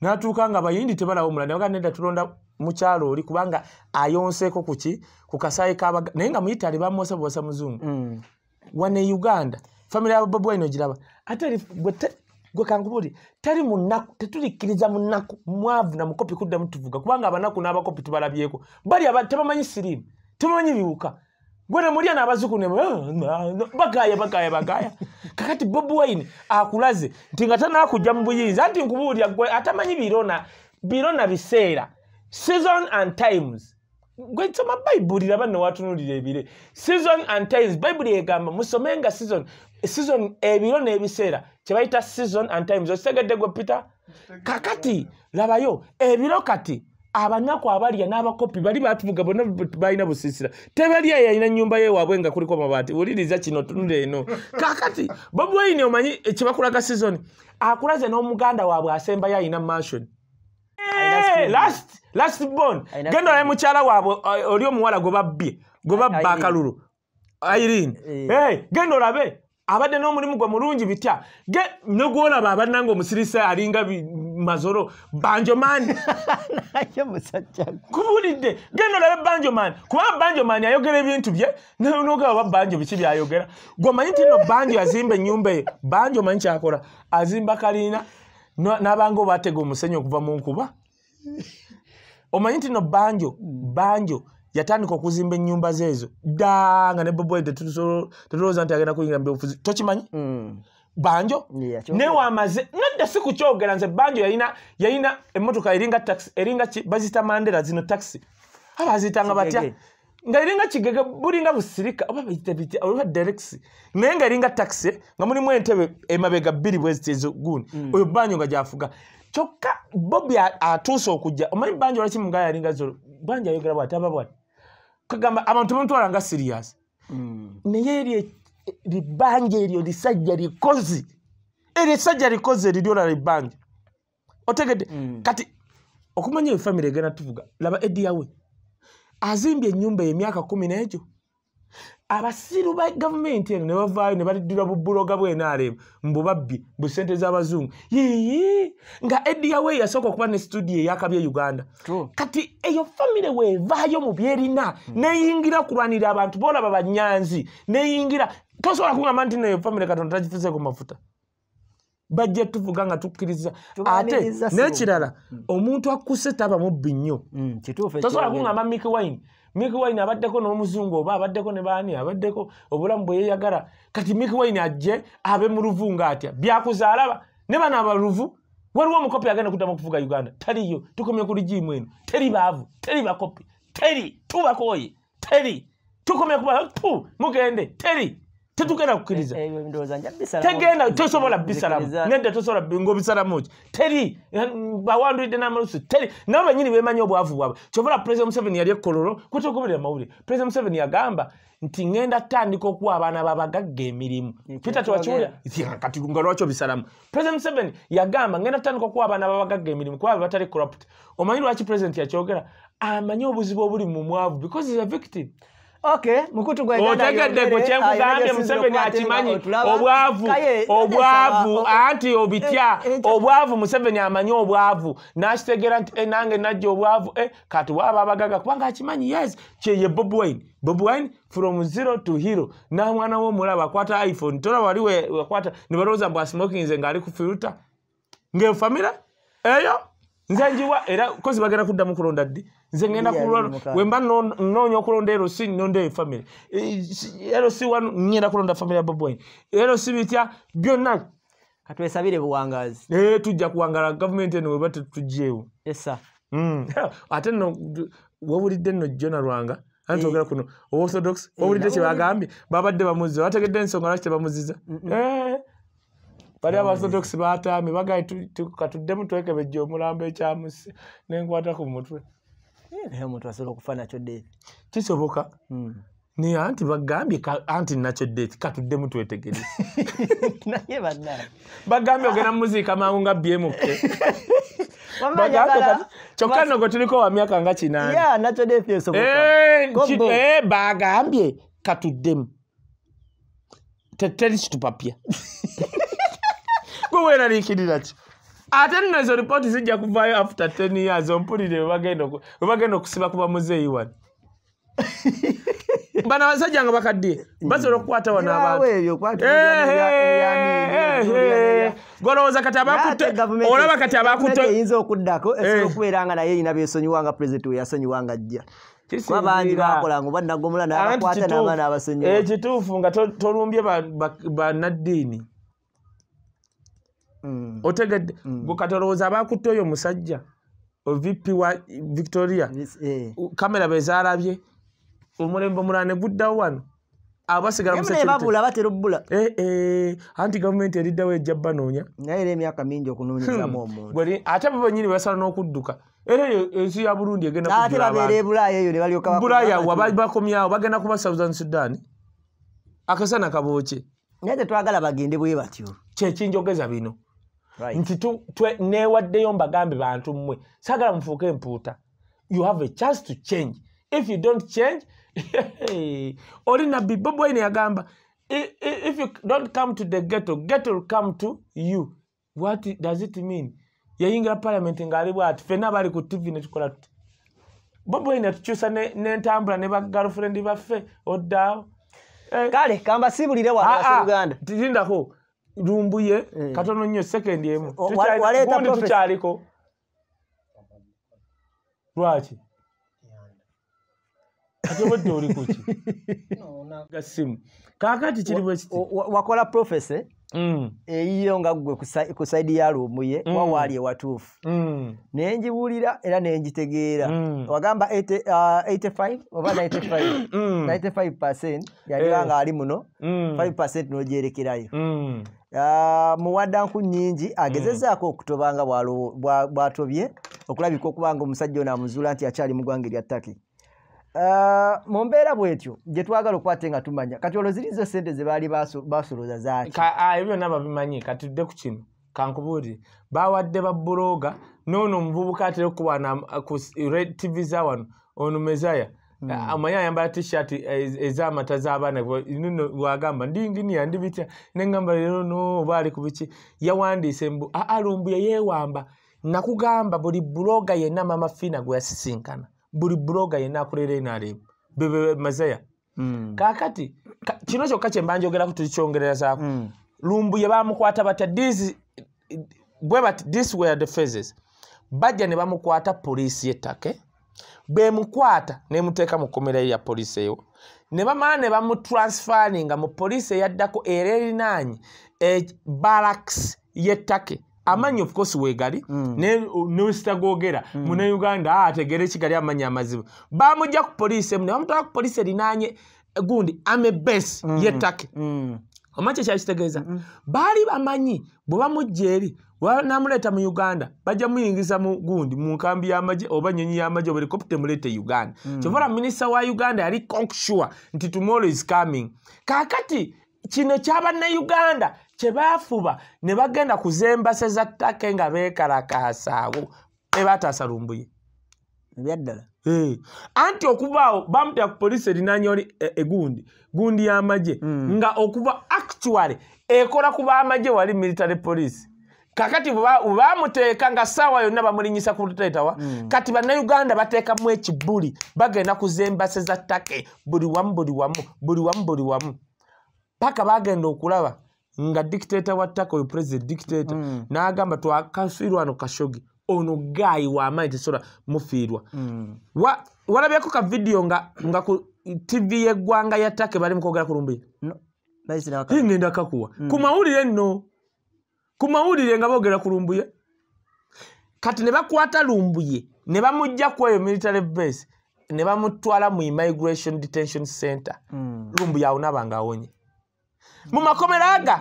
n'atuuka nga bayindi tebalawo mulanda aga nedda tulonda mukyalo oli kubanga ayonseeko kuki ku kasaayi kanaye nga muitaly bamuwosabuwasa muzungu mm. wane uganda famiry yababbabu waino giraba gwe kangubuli tali munaku tetulikkiriza munaku mwavu namukopi kuddamu tuvuga kubanga abanaku n'abakopi tubalabyeko bali aba tebamanyi siriimu tebamanyi biwuka gwe nemulya n'abazukunebakaya eh, bakaya bakaya [laughs] kakati bob wine akulaze nti nga tanakujja mu buyinza anti nkubuulya gwe atamanyi birona birona biseera season and times gwe nsoma bayibuli laba newatunulira ebire season and times bayibuli egamba musomenga season season ebiro n'ebiseera kyebayita season and times osegedde gwe peter kakati labayo ebiro kati abanaku abalya n'abakopi bali batuvuga bona balina busiisira tebalya yalina nyumba yewaabwe nga kuliko mabaati wuliriza kino tunula eno kakati bobwaini omanyi ekibakulaga sizoni akulaze n'omuganda waabwe asembayo alina mansion eh, last last bon genda olaye mukyala waabwe eh, oli omuwala gwe babbye gwe babba akalulu irene eh. genda olabe abadde n'omulimu gwe mulungi bitya ge nogwolaba abannanga omusirisa alinga mazoro banjomani [laughs] kubulidde genda olabe banjomani kubanga banjomani ayogera ebintu bye nogaba banjo biki byayogera gwomanyi nti no banjo azimba enyumba eyo banjo omanyi kyakola azimba kalina n'abanga obaatega omusenyi okuva mu nkuba omanyi nti no banjo banjo yatandika okuzimba enyumba zezo dda nga ne bobo tetulowooza nti agenda kuyingira mubyobufuzi tokimanyi hmm. banjo newamaze nadda si kukyogera nze banjo yayina emmotoka eringa taxi eringa bazita mandera zino taxi abaziitanga batya nga eringa kigege bulinga busirika oba bayita bitya oluba dereksi naye nga eringa taxi nga mulimu entebe emabega bbiri bwezita ezoguuni hmm. oyo banjo nga gyafuga kyokka bobi atuuse okujja omanyi banjo lwaki mungaya yalinga zolo banjo ayogera bwati aba bwati kagamba abantu bamutwala nga sirias mm. naye eri e, ribanja eryo lisajja likozi eryo esajja likozi eriryolala ebbanja otegedde mm. kati okumanya ebifamiry egenda tuvuga laba ediyawe azimbye ennyumba yemyaka kumi n'egyo abasiru ba gavumenti eno ne bavaayo ne baliddirwa bubuloga bwe nrm mbu babbi bu ssente z'abazungu yii nga edawe yasooka okuba ne studio eyakabya uganda kati eyo famire weevaayo mu byerina hmm. neyingira kulwanira abantu boolaba banyanzi neyingira tosobola kuamba nti neyo famire katonda tagifuseeku mafuta bajja tuvuga nga tukkiriza ate n'ekirala hmm. omuntu akkuse taba mubbi nnyo hmm, tosobola kuamba mikewine mikiwaine abaddeko n'omuzungu oba abaddeko ne baani abaddeko obulamu bweyeyagala kati mikiwaine ajje abe mu luvu ngaatya byakuzaalaba ne bano abaluvu waliwo omukopi agenda kuddamu okuvuga uganda taliyo tukomye ku lugiimu enu teri baavu teri bakopi teri tubakooye teri tukomye kubatu mugende teri tetugenda kukkiriza eh, eh, tegenda tosobola bisalamu nedda tosobola ngaobisalamu ki teri bawandulidde eh, mm, n'amalusu teri nabo banyini bemanyi obwavu bwabwe kyobola puresident museveni yali ekkololo kwete okubirira mawulire puresident museveni yagamba nti ŋenda tandika okuwa abaana babagagga emirimu peter twakiwulirankatinga lwaki obisalamu president museveni yagamba ŋenda tandika okuwa abaana babagagga emirimu kuba be batali corrupt omanyi lwaki president yakyogera amanyi obuzibu obuli mu mwavu because is a victim Ok, mkutu kwa Uganda yongere. Otegede kuchengu gambe Museveni achimanyi. Obwavu, obwavu, oh, anti obitia. Eh, eh, eh, obwavu Museveni amanyi obwavu. Nashite geranti enange naji obwavu. Eh, katuwa baba gaga kwanga achimanyi. Yes, cheye Bobu Wayne. Bobu Wayne from zero to hero. Na mwana wo mula wakwata iPhone. Tora waliwe wakwata. Nibaroza mbwa smoking zengari kufiruta. Ngeo familia? Eyo? Eyo? nze njiwa era kozi bagenda kuddamu kulonda ddi nze ngenda kuwemba nnoonya okulonda erosi nnonda eyo famiry erosi wanu ngenda kulonda famiry ya bobwayin erosi bitya byonna katwesabire buwangazi ee tujja kuwangala gavumenti eno weba tetugjeewo esa mm. [laughs] ate nno wobulidde nno jona lwanga anitwogera e. kuno orthodox wobulidde e. kyebagambye babadde bamuzi bategedde ensonga lwaki tebamuziza bali abasotokisi batami bagai katuddemu twekebejja omulambo ekyamusi nenkwata ku mutwe naye omuntu asobola okufa nakyo deeti kisoboka hmm. naye anti bagambye anti nakyo deeti katuddemu twetegereye [laughs] bagambye ogenda mumuziika mangu nga bmk [laughs] kyokka nogo tuliko wa myaka nga kinanbagambye eh, eh, katuddemu tetali kitupapya [laughs] gwe weeraliikirirak ate nno ezo ripooti zijja kuvaayo after ten years ompulire we bagenda okusiba kuba muzeeyi wano [laughs] bano abasajja nga bakaddye basobola okukwata wano golowooza kati abaolaba kati abakuteyinza okuddako eh. okubeera nga naye erina besonyiwa nga purezidenti we yasonyiwa nga ajja ekituufu nga tolumbye bannaddiini ba, ba, Mm. Otegedde mm. gukatoroza bakutte oyo musajja ovp wa Victoria. Yes, eh. Kamera bezarabye. Omulembo mulane guddawo wano. Abasigala musajja. Yemwe babula batero bula. Eh eh anti government eriddawo ejabba nonya. Naye ere emyaka mingi okunonyeza hmm. mu omuntu. Gwali ate bo nyini basala nokudduka. Era eh, eyo eh, ensi ya Burundi egenda kujula. Ate babere bulaya eyo nebali okaba. Bulaya wabali bakomyawo bagenda kuba Southern Sudan. Akasana kabuche. Naye twagala bagende bwe batyo. Kye kinjogeza bino. nti newaddeyo mbagambe bantu mmwe sagala mufuuke empuuta you have a chance to change if you don't change [laughs] oli nabbi bobwaine yagamba if you don't come to the ghetto ghetto will come to you what does it mean yayingira parliament ng'alibw ati fenna bali ku tv netukola tuti bob waine yatukyusa nentambula ne bagalfrend baffe oddaawo eh, kale kamba sibulire wa ah, ah. uganda tirindako lumbuye eh. katono nnyo sekendi emu gundi tukyaliko lwaki atiobadde oli kukigasimu [laughs] kaakati kiriwakola profese mm. eyiyo nga gwe ku saidi ya lumbuye mm. wawaali ewatuufu mm. naye njibuulira era nenjitegeera wagamba 85 uh, oba 95 95 pecent yaliwa ngaali muno 5 pecent nogyerekerayo Ah, muwaddanku nyingi agezezaako mm. okutoba nga bwatobye okulabika okuba nga omusajja ono amuzuula nti akyali mugwange lyattaki ah, mu mbeera bwetyo gye twagala okwate nga tumanya kati oloziriza sente zebaali basolooza zaki ah, byonna babimanyi katudde ku kino kankubuuli bawadde babuloga noono omuvubuka atera okukubana ku tv za wano ono mezaya Hmm. amanyi ayambala tshirt eh, ezamata zabaana nno wagamba ndi nginiya ndi bitya nengamba lero no baali ku biki yawandiise mbu aa lumbu yeyewamba nakugamba buli buloga yenna mama fina gwe yasisinkana buli buloga yenna akulera enaaleba bebemazeya hmm. kakati kino kyokka kyembanjogeraku tulikyongererazaako hmm. lumbu yebamukwata batya bwe bati this were the phases bajja ne bamukwata poliisi yettake gwe mukwata nemuteeka mu kkomera eyo ya poliisi eyo ne bamala ne bamutransfaninga mu poliisi eyaddako era erinaanyi e, baraks yettake amanyi ofcourse wegali mm. newesitagogera mune mm. uganda ategere ah, ekigali amanyi amazibu bamujja ku poliisi emu ne bamutwala ku poliisi erinaanye gundi amebes mm. yettake omanyi kyekyakitegeeza baali bamanyi bwe bamujja eri n'amuleeta mu uganda bajja muyingiza mu gundi mu nkambi y'amaje oba nyonyi y'amaje obaerikopu temuleeta uganda mm. kyovala minisita wa uganda yali conksure nti tomorrow is coming kaakati kino kyabannauganda kyebaafuba ne bagenda kuzembase za ttake nga beekalakaasaawo ebaataasa lumbuye ebyaddala eh, anti okubaawo bamutera ku poliisi erinanyaoli egundi e, gundi y'amaje mm. nga okuba actuwale ekola ku baamaje wali military poliisi kakati bwebamuteeka nga saawa yonna bamulinyisa ku lutetawa mm. kati bannayuganda bateekamu ekibuli bagenda kuzembase za ttake buli wamu buli wamu buli wamu buli wamu paka bagenda okulaba nga dikiteeta wa ttaka oyo purezident dikiteeta mm. n'agamba twakafiirwa no kashogi ono gaayi waamanyi tesobola mufiirwa mm. wa, walabyeko ka vidiyo nga, nga ku tv y'eggwanga ya ttake bali mukwogera ku lumbuyi no. ingenda kakuwa mm. ku mawulire nno ku mawulire nga boogera ku lumbuye kati ne bakwata lumbuye ne bamujja ku eyo military base ne bamutwala mu immigration detention center mm. lumbuye awonaba nga awonye mu makomera aga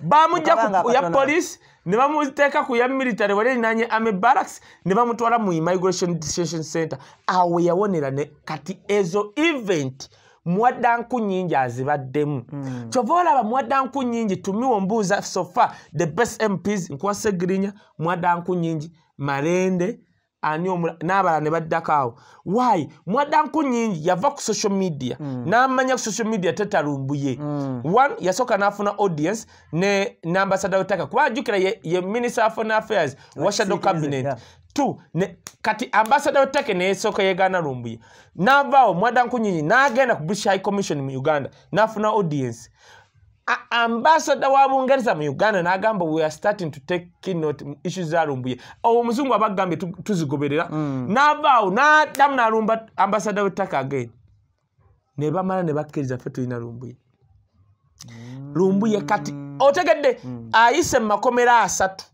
bamujja ya polisi ne bamuteeka ku ya military wali erinaanye ame baracks ne bamutwala mu immigration detention center awe yawonera kati ezo event mwaddanku nyingi azibaddemu mm. kyova olaba mwaddanku nyingi tumiwo mbuuza sofa the best mps nkwasegirinya mwaddanku nyingi malende ani omula n'abala ne baddako awo way mwaddanku nyingi yava ku social media mm. n'amanya ku social media tetalumbuye mm. one yasooka n'afuna audience ne nambasada wetaka kuba ajjukira ye, ye minister of foreign affairs wa shadow cabinet Tu, ne, kati ambasada wetake neyesooka yegana lumbuye n'avaawo mwaddanku nyingi n'agenda ku british high commission mu uganda n'afuna audience ambassador wa bungereza mu uganda n'agamba we are starting to take keynote issues alumbuye omuzungu abagambye tuzigoberera mm. n'avaawo n'addamu n'alumba ambassador wettaka again ne bamala ne bakkiriza ffe tulina lumbuye mm. lumbuye kati otegedde mm. ayise mu makomero asatu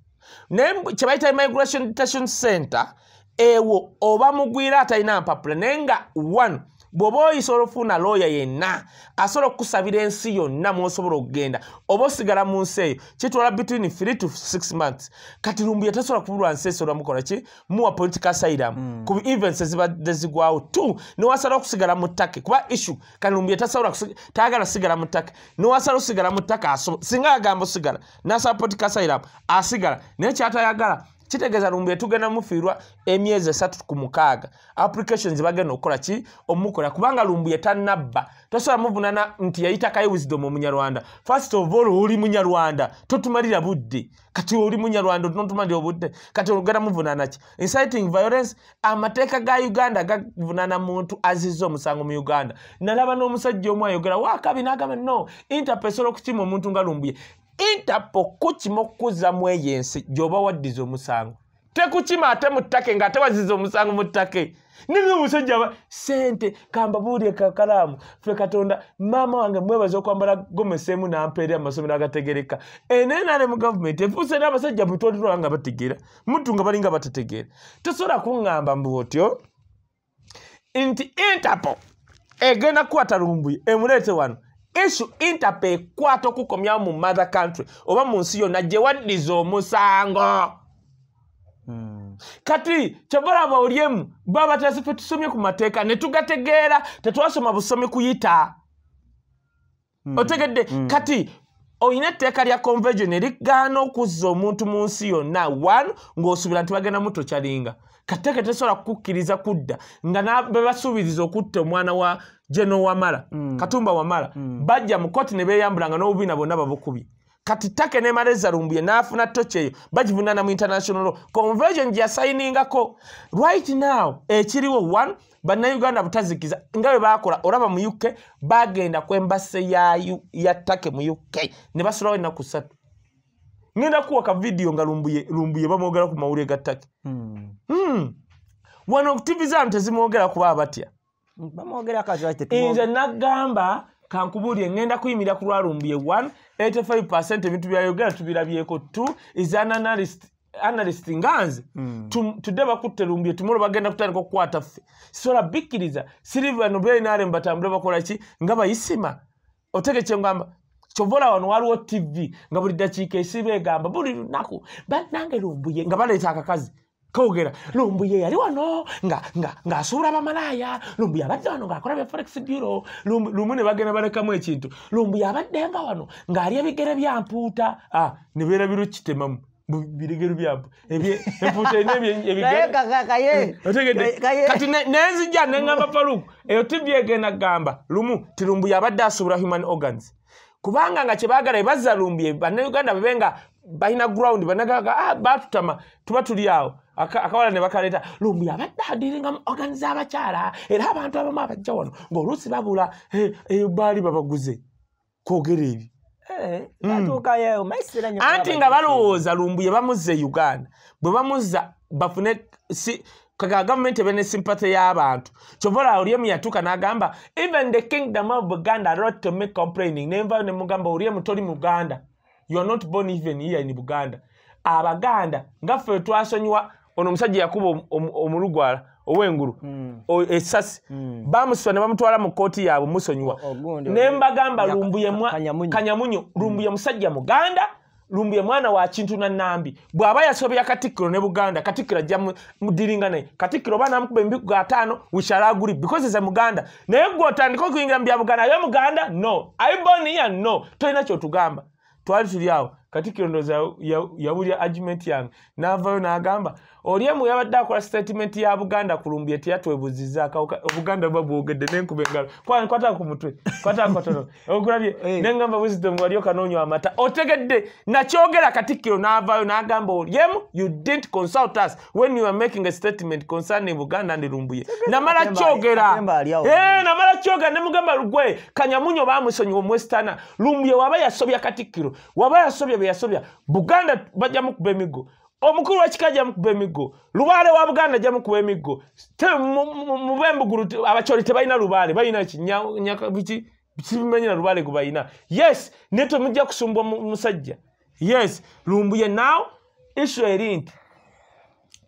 naye kyebayita migration detation center ewo oba mugwira atalina mpapula naye nga one bw'oba oyisobola okufuna looya yenna asobola okukusabira ensi yonna mwosobola okugenda oba osigala mu nsi eyo kitwala between three to six months kati lumbu yatasobola kubulwa nsi esobola mukola ki muwa political sairam hmm. ku events ezibadde zigwawo t niwasala okusigala mu ttake kuba issu kati lumbu yatasobolatayagala sigala mu ttake niwasala osigala mu ttake singa agamba osigala nasaba political sairam asigala naye kyatayagala kitegeeza lumbe tugenda mufirwa emyezi esatu ku mukaaga applications bagenda okukola ki omukola kubanga lumbu yetannabba tosobola muvunana nti yayitakayo wisdom omunyarwanda first of all oli munyarwanda totumalira budde kati oli munyarwanda otinotumalira budde kati ogenda muvunana ki inciting violence amateeka ga uganda gavunana muntu azizza omusango mu uganda nalaba n'omusajja omu ayogera waakabi n'agamba no interpesola okukima omuntu nga lumbuye interpol kukima okukuza mu eyo ensi gy'oba waddiza omusango tekukima ate mu ttake ng'ate waziza omusango mu ttake nibyo omusajja aba sente kambabuulye kakalaamu fe katonda maama wange mwebaza okwambala gomeseemu n'ampeeri amasomero agategereka enenaale mu gavumenti efuusa eri abasajja butwatirwa nga bategeera muntu nga balinga batategeera tosobola kuŋŋamba mbuotyo nti interpol egenda kukwata lumbuyi emuleete wano isu interpe ekwata okukomyawo mu mother country oba mu nsi yonna gye waddiza omusango hmm. kati kyebalaba olyemu babatasife tusomye ku mateeka ne tugategeera tetwasoma busomi kuyita hmm. otegedde hmm. kati olina etteeka lya convegion erigaana okuzza omuntu mu nsi yonna one ng'osuubira nti bagenda mutokyalinga kateeka tesobola kukkiriza kudda nga bebasuubiriza okutta omwana wa jeno wamala mm. katumba wamala mm. bajja mukoti ne beeyambulanga n'obubiina bonna babukubi kati take ne mareza rumbuye n'afuna tocheyo bagivunana mu international law convergen gyasayiningako right now ekiriwo eh, one bannayuganda butazikiza nga bwe baakola olaba mu uk bagenda kwembase ya, ya take mu uk ne basulawo ennaku ssatu ngenda kuwa ka vidiyo nga lumbuye, lumbuye bamwogera ku mawulire ga take hmm. hmm. wano tv zano tezimwogera kuba abatya bamwogera kati ate nze nagamba kankubuulire ŋŋenda kuyimirira ku lwalumbye 1 85en ebintu byayogera tubirabyeko 2 is analyst analyst nga nze hmm. tudde bakutte lumbye tumolo bagenda kutandika okukwata ffe sola bikkiriza silivia nobeinaale mbatambule bakola ki nga bayisima otege kyengamba kyovola wano waliwo tv nga buli ddakiika esiba egamba buli lunaku bannange lumbuye nga baleeta akakazi kogera lumbu yeyali wano ngasuula bamalaaya lumbu yabadde wano ngaakola byaforex buro lumbu nebagenda balekamu ekintu lumbu yabaddenga wano ngaali ebigere byampuuta ah, nebyerabirwa kitemamu birigeru byampuutaati nenzijja nengamba faluku eyo tivi egenda kugamba lumu ti lumbu yabadde asuubula human organs kubanga nga kyebagala ebazza lumbu ye bannauganda babe nga balina ground banagaa ah, batutama tuba tuli awo akawala ne bakaleeta lumbi abadde adiringa mu ogani z'abakyala era abantu abamu abajja wano ng'oluusi babula baali babaguze kwogera ebyo eh, hmm. anti nga balowooza lumbu ye bamuzza e uganda bwe bamuzza bafune gavumenti ebe ne simpathy y'abantu kyovola oliemu yatuuka n'agamba even the kingdom of buganda to make complaining nenvayo ne mugamba oliemu toli muganda you are not born even here in buganda abaganda ngaffe twasonyiwa ono omusajja yakuba omulugwala owengulu hmm. esasi hmm. bamusiba ne bamutwala mu kooti yaabwe musonyiwa ne mbagamba lumbuyekanyamunyo hmm. lumbu ye musajja muganda lumbu ye mwana wa kintu nanambi bw'aba yasobya katikkiro ne buganda katikkiro ajja mudiringa naye katikkiro oba namukuba emibi ga ataano wishalaguli bikozesa muganda naye gweotandika okuyingira mu bya buganda aye muganda no aiboniya no tolina kyotugamba twali tuli awo katikkiro ndoza yabulya agiment yange naavayo n'agamba olyemu yabadde akola sitatimenti ya buganda kulumbye tiyatwebuziza akawuka obuganda ba bwogedde nenkuba engalo kwankwata ku mutwe kwata kotono [laughs] okulabye nengamba wisdom walio kanoonywa amata otegedde nakyogera katikkiro n'avaayo n'agamba olyemu you didn't consult us when you are making a statement concerning buganda ndi lumbuye namala kyogera namala kyogera nemugamba lugwe kanyamunyo bamusonyi omwesitana lumbuye waba yasobya katikkiro waba yasobya bye yasobya buganda bajja mukuba emigo omukulu w'ekika jamukuba emiggo lubaale wa buganda jamukuba emiggo mubembuguru abacyoli tebalina lubaale balina kibimenyina lubaale gwe balina yes naye temujja kusumbwa musajja yes lumbuye naw isureri nti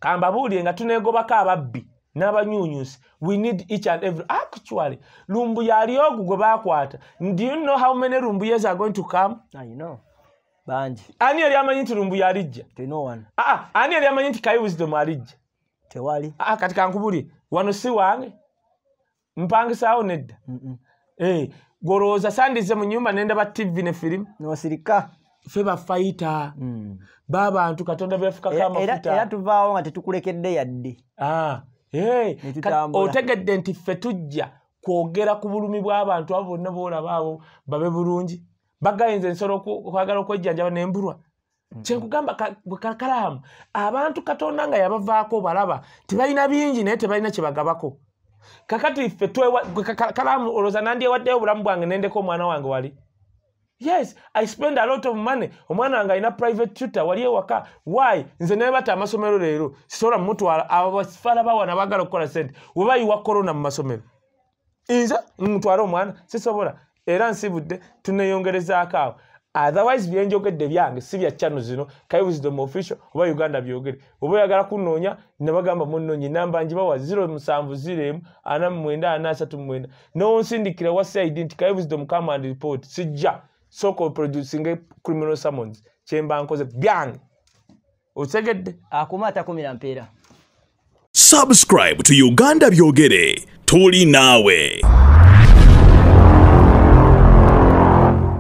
kambabuulire nga tuneegobako ababbi n'abanyunyusi we need each and every actually lumbuye ali ogu gwe bakwata ndi you know how many lumbuyes are going to come I know bangi ani yali amanyi nti lumbu yalijja no ah, ah, ani yali amanyi nti kaiwisdom alijja tewali Aa, ah, katika nkubuli wano si wange mpangisaawo nedda hey, eh, gwolowooza sandize mu nyumba nenda ba tv ne firimu nosirika fe bafaita mm. babantu katonda befukakamafuta e, era tuvaawo nga tetukulekedde yadde eh, otegedde nti ffe tujja kwogera ku bulumi bw'abantu abo bonna boolabaawo babe bulungi bagayinza ensolo okwagala okwejjanjaba nembulwa mm. kyenkugamba bwekakalaamu abantu katonda nga yabavaako balaba tebalina bingi naye tebalina kyebagabako kakati ffe kalaamu olooza nandyewaddeyo obulamu bwange nendeka omwana wange wali yes i spend a lot of money omwana wange alina private tutor wali ewaka why nze nebata amasomero leero sisobola mumutwala abafala bawana bagala okukola sente webayiwa korona mu masomero nze mutwale omwana sisobola era nsibudde tuneeyongerezaako awo otherwise byenjogedde byange si byacyano zino kai wisdom official oba uganda byogere oba oyagala kunoonya nebagamba munoonyi enamba njibawa 07943 nowonsindikira wa cid nti kai wisdom command report sijja soka producinga criminal summons kyemba nkoze byang otegedde akumatakumirampeera subscribe to uganda byogere tuli naawe